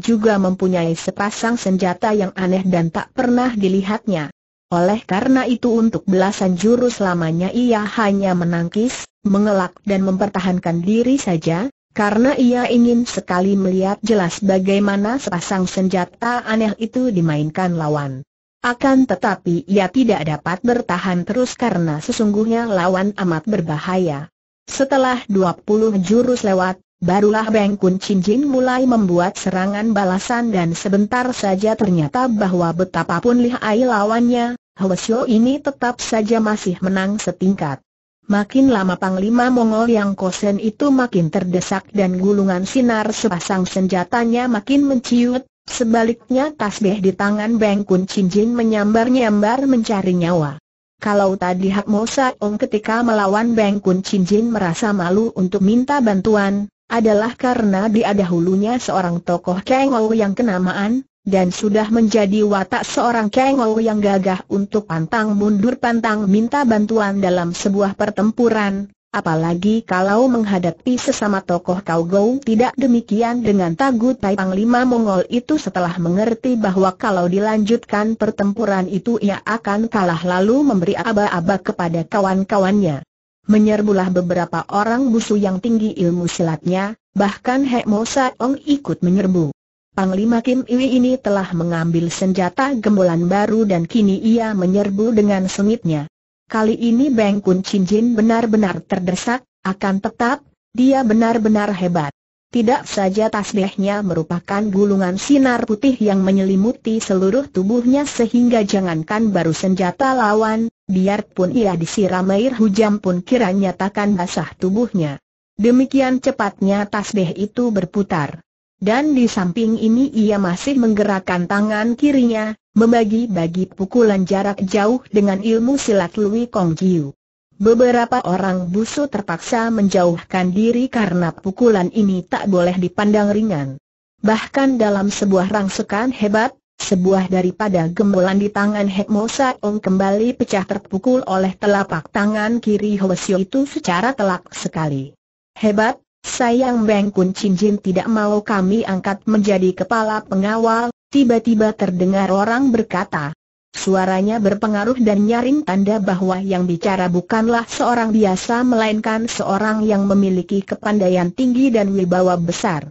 juga mempunyai sepasang senjata yang aneh dan tak pernah dilihatnya. Oleh karena itu untuk belasan jurus lamanya ia hanya menangkis, mengelak dan mempertahankan diri saja, karena ia ingin sekali melihat jelas bagaimana sepasang senjata aneh itu dimainkan lawan. Akan tetapi ia tidak dapat bertahan terus karena sesungguhnya lawan amat berbahaya. Setelah 20 jurus lewat, Barulah Beng Kun Chin Jin mulai membuat serangan balasan dan sebentar saja ternyata bahwa betapapun lihai lawannya, Hwasyo ini tetap saja masih menang setingkat. Makin lama Panglima Mongol yang kosen itu makin terdesak dan gulungan sinar sepasang senjatanya makin menciut, sebaliknya tasbih di tangan Beng Kun Chin Jin menyambar-nyambar mencari nyawa. Kalau tadi Hak Mosa Ong ketika melawan Beng Kun Chin Jin merasa malu untuk minta bantuan, adalah karena dia dahulunya seorang tokoh Kengou yang kenamaan, dan sudah menjadi watak seorang Kengou yang gagah untuk pantang mundur pantang minta bantuan dalam sebuah pertempuran, Apalagi kalau menghadapi sesama tokoh kau Gou tidak demikian dengan Tagu Tai lima Mongol itu setelah mengerti bahwa kalau dilanjutkan pertempuran itu ia akan kalah lalu memberi aba-aba kepada kawan-kawannya. Menyerbulah beberapa orang busu yang tinggi ilmu silatnya, bahkan Hek Mo ong ikut menyerbu. Panglima Kim Iwi ini telah mengambil senjata gembolan baru dan kini ia menyerbu dengan sengitnya. Kali ini Beng Kun Chin Jin benar-benar terdesak, akan tetap, dia benar-benar hebat. Tidak saja tasbihnya merupakan gulungan sinar putih yang menyelimuti seluruh tubuhnya sehingga jangankan baru senjata lawan, biarpun ia disiram air hujan pun kiranya takkan basah tubuhnya. Demikian cepatnya tasbih itu berputar. Dan di samping ini ia masih menggerakkan tangan kirinya, membagi-bagi pukulan jarak jauh dengan ilmu silat Lui Kong Jiu. Beberapa orang busu terpaksa menjauhkan diri karena pukulan ini tak boleh dipandang ringan. Bahkan dalam sebuah rangsekan hebat, sebuah daripada gembolan di tangan Hek Mo Ong kembali pecah terpukul oleh telapak tangan kiri Hwasyo itu secara telak sekali. Hebat, sayang Beng Kun Chin Jin tidak mau kami angkat menjadi kepala pengawal, tiba-tiba terdengar orang berkata, Suaranya berpengaruh dan nyaring tanda bahwa yang bicara bukanlah seorang biasa melainkan seorang yang memiliki kepandaian tinggi dan wibawa besar.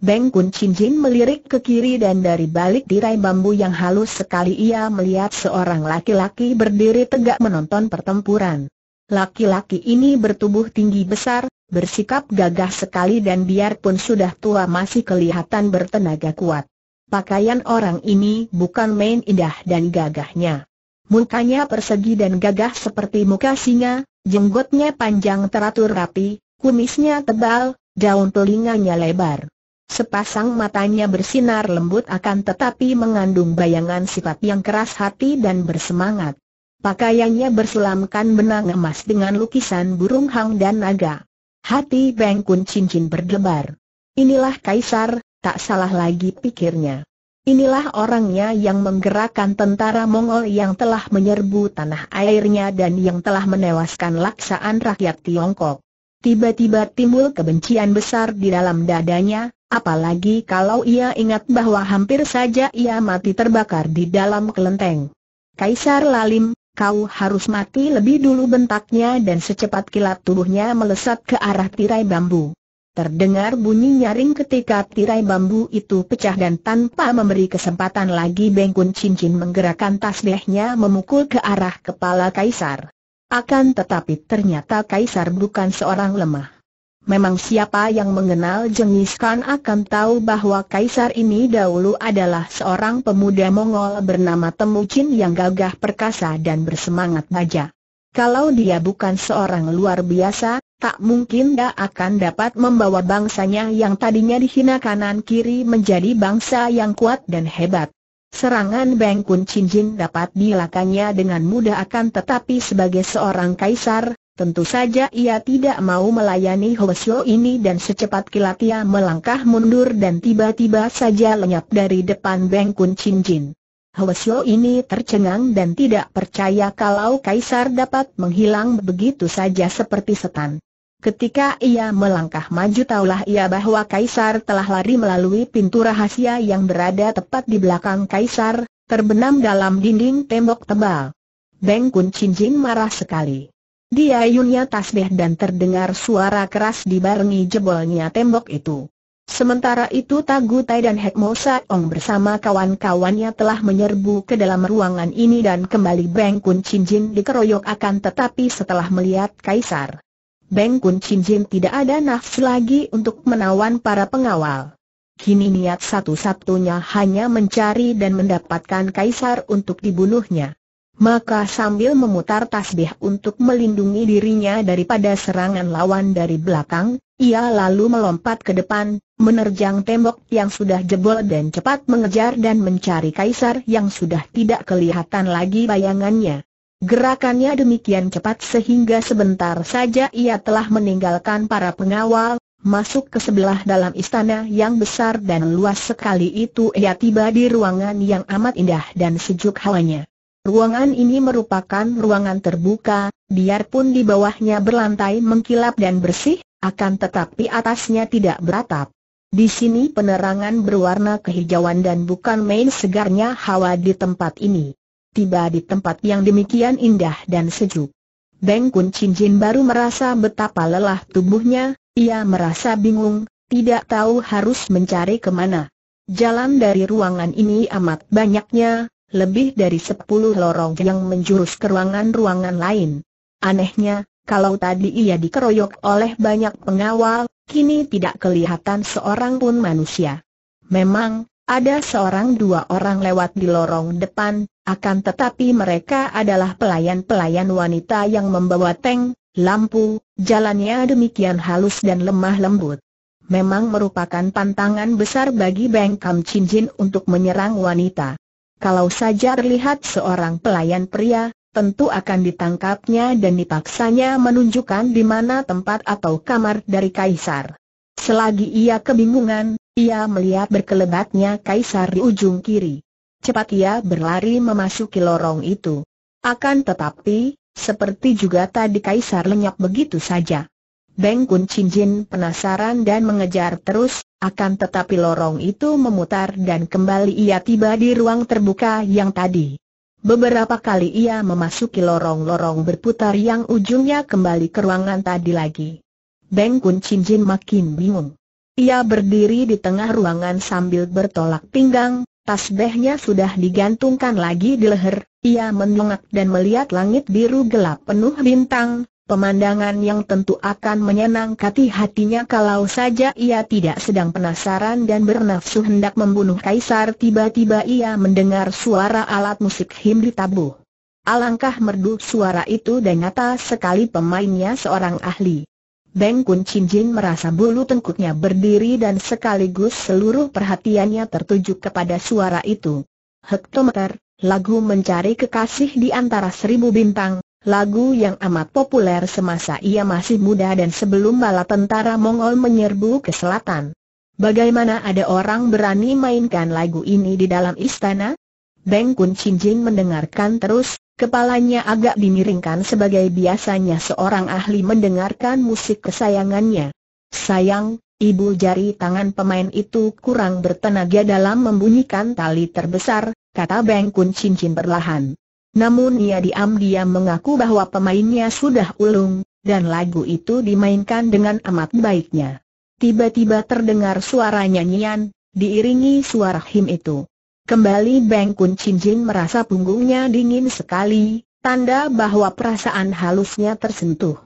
Beng Kun Chin Jin melirik ke kiri dan dari balik tirai bambu yang halus sekali ia melihat seorang laki-laki berdiri tegak menonton pertempuran. Laki-laki ini bertubuh tinggi besar, bersikap gagah sekali dan biarpun sudah tua masih kelihatan bertenaga kuat. Pakaian orang ini bukan main indah dan gagahnya. Mukanya persegi dan gagah seperti muka singa, jenggotnya panjang teratur rapi, kumisnya tebal, daun telinganya lebar. Sepasang matanya bersinar lembut akan tetapi mengandung bayangan sifat yang keras hati dan bersemangat. Pakaiannya berselamkan benang emas dengan lukisan burung hang dan naga. Hati Beng Kun cincin berdebar. Inilah kaisar, Tak salah lagi pikirnya. Inilah orangnya yang menggerakkan tentara Mongol yang telah menyerbu tanah airnya dan yang telah menewaskan laksaan rakyat Tiongkok. Tiba-tiba timbul kebencian besar di dalam dadanya, apalagi kalau ia ingat bahwa hampir saja ia mati terbakar di dalam kelenteng. Kaisar Lalim, kau harus mati lebih dulu bentaknya dan secepat kilat tubuhnya melesat ke arah tirai bambu. Terdengar bunyi nyaring ketika tirai bambu itu pecah dan tanpa memberi kesempatan lagi Bengkun Cincin menggerakkan tasbihnya memukul ke arah kepala Kaisar. Akan tetapi ternyata Kaisar bukan seorang lemah. Memang siapa yang mengenal Jengis Khan akan tahu bahwa Kaisar ini dahulu adalah seorang pemuda Mongol bernama Temujin yang gagah perkasa dan bersemangat baja. Kalau dia bukan seorang luar biasa, tak mungkin dia akan dapat membawa bangsanya yang tadinya dihina kanan kiri menjadi bangsa yang kuat dan hebat. Serangan Beng Kun Chin Jin dapat dilakannya dengan mudah akan tetapi sebagai seorang kaisar, tentu saja ia tidak mau melayani Hoesio ini dan secepat kilat ia melangkah mundur dan tiba-tiba saja lenyap dari depan Beng Kun Chin Jin. Hoesyo ini tercengang dan tidak percaya kalau Kaisar dapat menghilang begitu saja seperti setan. Ketika ia melangkah maju taulah ia bahwa Kaisar telah lari melalui pintu rahasia yang berada tepat di belakang Kaisar, terbenam dalam dinding tembok tebal. Beng Kun Chin Jin marah sekali. Dia ayunnya tasbih dan terdengar suara keras dibarengi jebolnya tembok itu. Sementara itu Tagutai dan Hek Ong bersama kawan-kawannya telah menyerbu ke dalam ruangan ini dan kembali Beng Kun Chin Jin dikeroyok akan tetapi setelah melihat Kaisar. Beng Kun Chin Jin tidak ada nafsu lagi untuk menawan para pengawal. Kini niat satu-satunya hanya mencari dan mendapatkan Kaisar untuk dibunuhnya. Maka sambil memutar tasbih untuk melindungi dirinya daripada serangan lawan dari belakang, ia lalu melompat ke depan, menerjang tembok yang sudah jebol dan cepat mengejar dan mencari kaisar yang sudah tidak kelihatan lagi bayangannya. Gerakannya demikian cepat sehingga sebentar saja ia telah meninggalkan para pengawal, masuk ke sebelah dalam istana yang besar dan luas sekali itu ia tiba di ruangan yang amat indah dan sejuk hawanya. Ruangan ini merupakan ruangan terbuka, biarpun di bawahnya berlantai mengkilap dan bersih, akan tetapi atasnya tidak beratap. Di sini penerangan berwarna kehijauan dan bukan main segarnya hawa di tempat ini. Tiba di tempat yang demikian indah dan sejuk. Beng Kun Chin Jin baru merasa betapa lelah tubuhnya, ia merasa bingung, tidak tahu harus mencari kemana. Jalan dari ruangan ini amat banyaknya, lebih dari sepuluh lorong yang menjurus ke ruangan-ruangan lain. Anehnya, kalau tadi ia dikeroyok oleh banyak pengawal, kini tidak kelihatan seorang pun manusia. Memang, ada seorang dua orang lewat di lorong depan, akan tetapi mereka adalah pelayan-pelayan wanita yang membawa tank, lampu, jalannya demikian halus dan lemah lembut. Memang merupakan pantangan besar bagi Beng Kam Chin Jin untuk menyerang wanita. Kalau saja terlihat seorang pelayan pria, tentu akan ditangkapnya dan dipaksanya menunjukkan di mana tempat atau kamar dari kaisar. Selagi ia kebingungan, ia melihat berkelebatnya kaisar di ujung kiri. Cepat ia berlari memasuki lorong itu. Akan tetapi, seperti juga tadi kaisar lenyap begitu saja. Beng Kun Chin Jin penasaran dan mengejar terus, akan tetapi lorong itu memutar dan kembali ia tiba di ruang terbuka yang tadi. Beberapa kali ia memasuki lorong-lorong berputar yang ujungnya kembali ke ruangan tadi lagi. Beng Kun Chin Jin makin bingung. Ia berdiri di tengah ruangan sambil bertolak pinggang, tasbehnya sudah digantungkan lagi di leher, ia menengak dan melihat langit biru gelap penuh bintang, Pemandangan yang tentu akan menyenangkan hatinya kalau saja ia tidak sedang penasaran dan bernafsu hendak membunuh kaisar tiba-tiba ia mendengar suara alat musik himli tabuh. Alangkah merdu suara itu dan nyata sekali pemainnya seorang ahli. Beng Kun Chin Jin merasa bulu tengkuknya berdiri dan sekaligus seluruh perhatiannya tertuju kepada suara itu. Hektometer, lagu mencari kekasih di antara seribu bintang, lagu yang amat populer semasa ia masih muda dan sebelum bala tentara Mongol menyerbu ke selatan. Bagaimana ada orang berani mainkan lagu ini di dalam istana? Beng Kun Chin Jing mendengarkan terus, kepalanya agak dimiringkan sebagai biasanya seorang ahli mendengarkan musik kesayangannya. Sayang, Ibu jari tangan pemain itu kurang bertenaga dalam membunyikan tali terbesar, kata Beng Kun Cincin berlahan. Namun ia diam-diam mengaku bahwa pemainnya sudah ulung, dan lagu itu dimainkan dengan amat baiknya. Tiba-tiba terdengar suara nyanyian, diiringi suara him itu. Kembali Beng Kun Chin Jin merasa punggungnya dingin sekali, tanda bahwa perasaan halusnya tersentuh.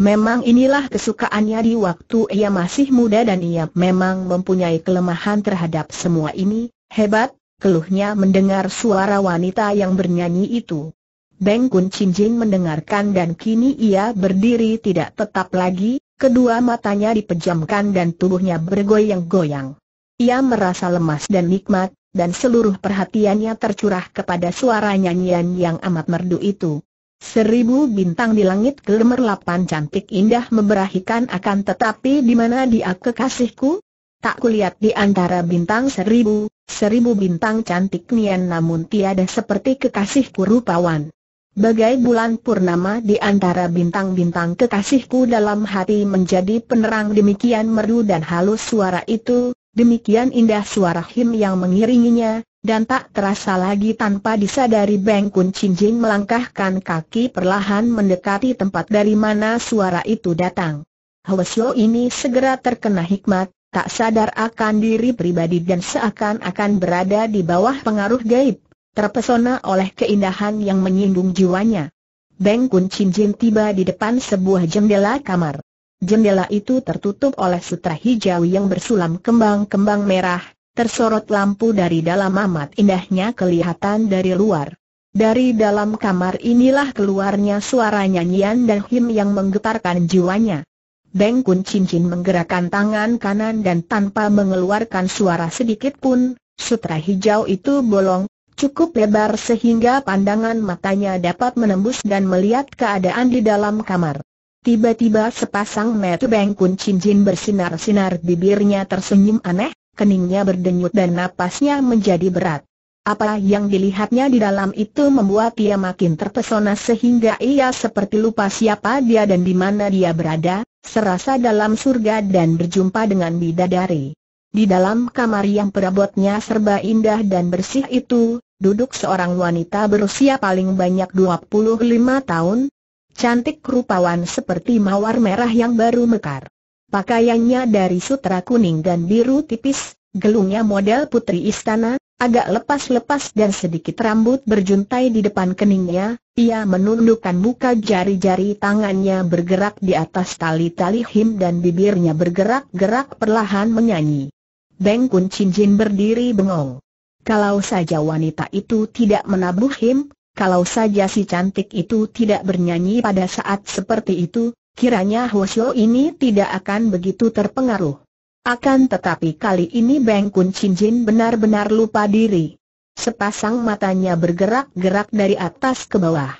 Memang inilah kesukaannya di waktu ia masih muda dan ia memang mempunyai kelemahan terhadap semua ini, hebat, keluhnya mendengar suara wanita yang bernyanyi itu. Beng Kun Chin Jin mendengarkan dan kini ia berdiri tidak tetap lagi, kedua matanya dipejamkan dan tubuhnya bergoyang-goyang. Ia merasa lemas dan nikmat, dan seluruh perhatiannya tercurah kepada suara nyanyian yang amat merdu itu. Seribu bintang di langit gemerlapan cantik indah memberahikan akan tetapi di mana dia kekasihku? Tak kulihat di antara bintang seribu, seribu bintang cantik nian namun tiada seperti kekasihku rupawan. Bagai bulan purnama di antara bintang-bintang kekasihku dalam hati menjadi penerang demikian merdu dan halus suara itu, demikian indah suara him yang mengiringinya, dan tak terasa lagi tanpa disadari Beng Kun Jin melangkahkan kaki perlahan mendekati tempat dari mana suara itu datang. Hwasyo ini segera terkena hikmat, tak sadar akan diri pribadi dan seakan-akan berada di bawah pengaruh gaib, terpesona oleh keindahan yang menyinggung jiwanya. Beng Kun Chin Jin tiba di depan sebuah jendela kamar. Jendela itu tertutup oleh sutra hijau yang bersulam kembang-kembang merah, tersorot lampu dari dalam amat indahnya kelihatan dari luar. Dari dalam kamar inilah keluarnya suara nyanyian dan him yang menggetarkan jiwanya. Beng Kun Cincin menggerakkan tangan kanan dan tanpa mengeluarkan suara sedikit pun, sutra hijau itu bolong, cukup lebar sehingga pandangan matanya dapat menembus dan melihat keadaan di dalam kamar. Tiba-tiba sepasang mata Beng Kun Cincin bersinar-sinar bibirnya tersenyum aneh, keningnya berdenyut dan napasnya menjadi berat. Apa yang dilihatnya di dalam itu membuat ia makin terpesona sehingga ia seperti lupa siapa dia dan di mana dia berada, serasa dalam surga dan berjumpa dengan bidadari. Di dalam kamar yang perabotnya serba indah dan bersih itu, duduk seorang wanita berusia paling banyak 25 tahun, cantik rupawan seperti mawar merah yang baru mekar. Pakaiannya dari sutra kuning dan biru tipis, gelungnya model putri istana, agak lepas-lepas dan sedikit rambut berjuntai di depan keningnya, ia menundukkan muka jari-jari tangannya bergerak di atas tali-tali him dan bibirnya bergerak-gerak perlahan menyanyi. Beng Kun Chin Jin berdiri bengong. Kalau saja wanita itu tidak menabuh him, kalau saja si cantik itu tidak bernyanyi pada saat seperti itu, kiranya Hwasyo ini tidak akan begitu terpengaruh. Akan tetapi kali ini Beng Kun Jin benar-benar lupa diri. Sepasang matanya bergerak-gerak dari atas ke bawah.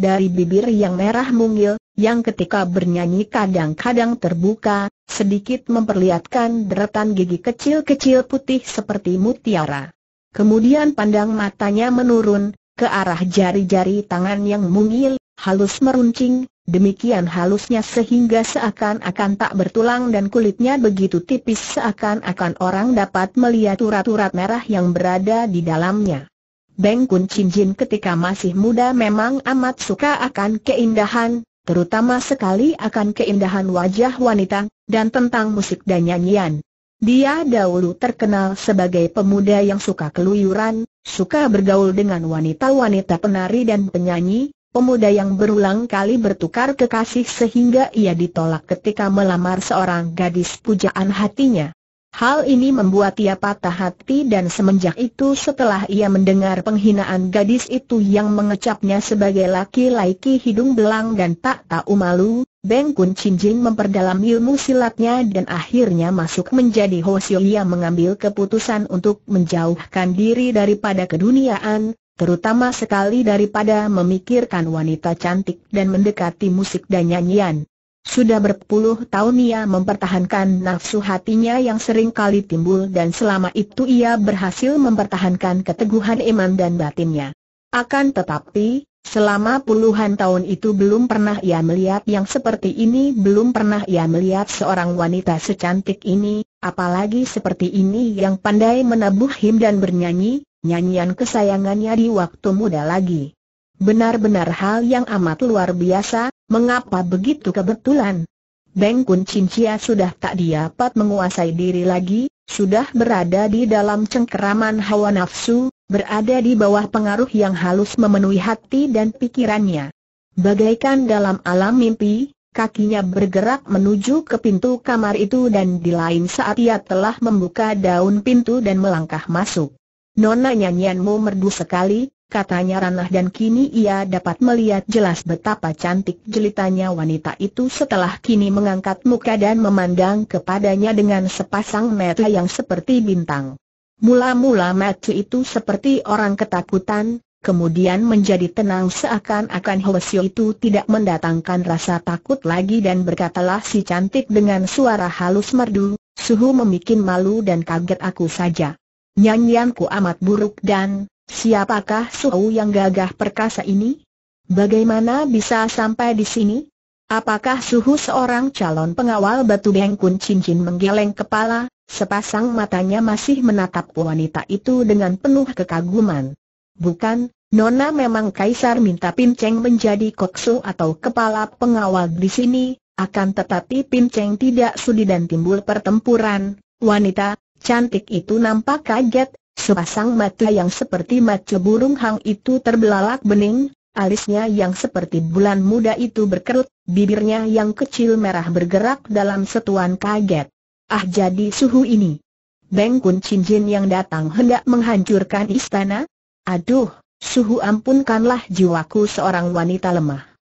Dari bibir yang merah mungil, yang ketika bernyanyi kadang-kadang terbuka, sedikit memperlihatkan deretan gigi kecil-kecil putih seperti mutiara. Kemudian pandang matanya menurun, ke arah jari-jari tangan yang mungil, halus meruncing, Demikian halusnya sehingga seakan-akan tak bertulang dan kulitnya begitu tipis seakan-akan orang dapat melihat urat-urat merah yang berada di dalamnya. Beng Kun Chin Jin ketika masih muda memang amat suka akan keindahan, terutama sekali akan keindahan wajah wanita, dan tentang musik dan nyanyian. Dia dahulu terkenal sebagai pemuda yang suka keluyuran, suka bergaul dengan wanita-wanita penari dan penyanyi, pemuda yang berulang kali bertukar kekasih sehingga ia ditolak ketika melamar seorang gadis pujaan hatinya. Hal ini membuat ia patah hati dan semenjak itu setelah ia mendengar penghinaan gadis itu yang mengecapnya sebagai laki-laki hidung belang dan tak tahu malu, Beng Kun Chin Jin memperdalam ilmu silatnya dan akhirnya masuk menjadi Siu. ia mengambil keputusan untuk menjauhkan diri daripada keduniaan, terutama sekali daripada memikirkan wanita cantik dan mendekati musik dan nyanyian. Sudah berpuluh tahun ia mempertahankan nafsu hatinya yang sering kali timbul dan selama itu ia berhasil mempertahankan keteguhan iman dan batinnya. Akan tetapi, selama puluhan tahun itu belum pernah ia melihat yang seperti ini belum pernah ia melihat seorang wanita secantik ini, apalagi seperti ini yang pandai menabuh him dan bernyanyi, nyanyian kesayangannya di waktu muda lagi. Benar-benar hal yang amat luar biasa, mengapa begitu kebetulan? Beng Kun Cincia sudah tak dapat menguasai diri lagi, sudah berada di dalam cengkeraman hawa nafsu, berada di bawah pengaruh yang halus memenuhi hati dan pikirannya. Bagaikan dalam alam mimpi, kakinya bergerak menuju ke pintu kamar itu dan di lain saat ia telah membuka daun pintu dan melangkah masuk. Nona nyanyianmu merdu sekali, katanya ranah dan kini ia dapat melihat jelas betapa cantik jelitanya wanita itu setelah kini mengangkat muka dan memandang kepadanya dengan sepasang mata yang seperti bintang. Mula-mula mata itu seperti orang ketakutan, kemudian menjadi tenang seakan-akan Hwasyo itu tidak mendatangkan rasa takut lagi dan berkatalah si cantik dengan suara halus merdu, suhu memikin malu dan kaget aku saja nyanyianku amat buruk dan, siapakah suhu yang gagah perkasa ini? Bagaimana bisa sampai di sini? Apakah suhu seorang calon pengawal batu bengkun cincin menggeleng kepala, sepasang matanya masih menatap wanita itu dengan penuh kekaguman? Bukan, Nona memang Kaisar minta Pinceng menjadi koksu atau kepala pengawal di sini, akan tetapi Pinceng tidak sudi dan timbul pertempuran, wanita, Cantik itu nampak kaget, sepasang mata yang seperti mata burung hang itu terbelalak bening, alisnya yang seperti bulan muda itu berkerut, bibirnya yang kecil merah bergerak dalam setuan kaget. Ah jadi suhu ini. Beng Kun Chin Jin yang datang hendak menghancurkan istana? Aduh, suhu ampunkanlah jiwaku seorang wanita lemah.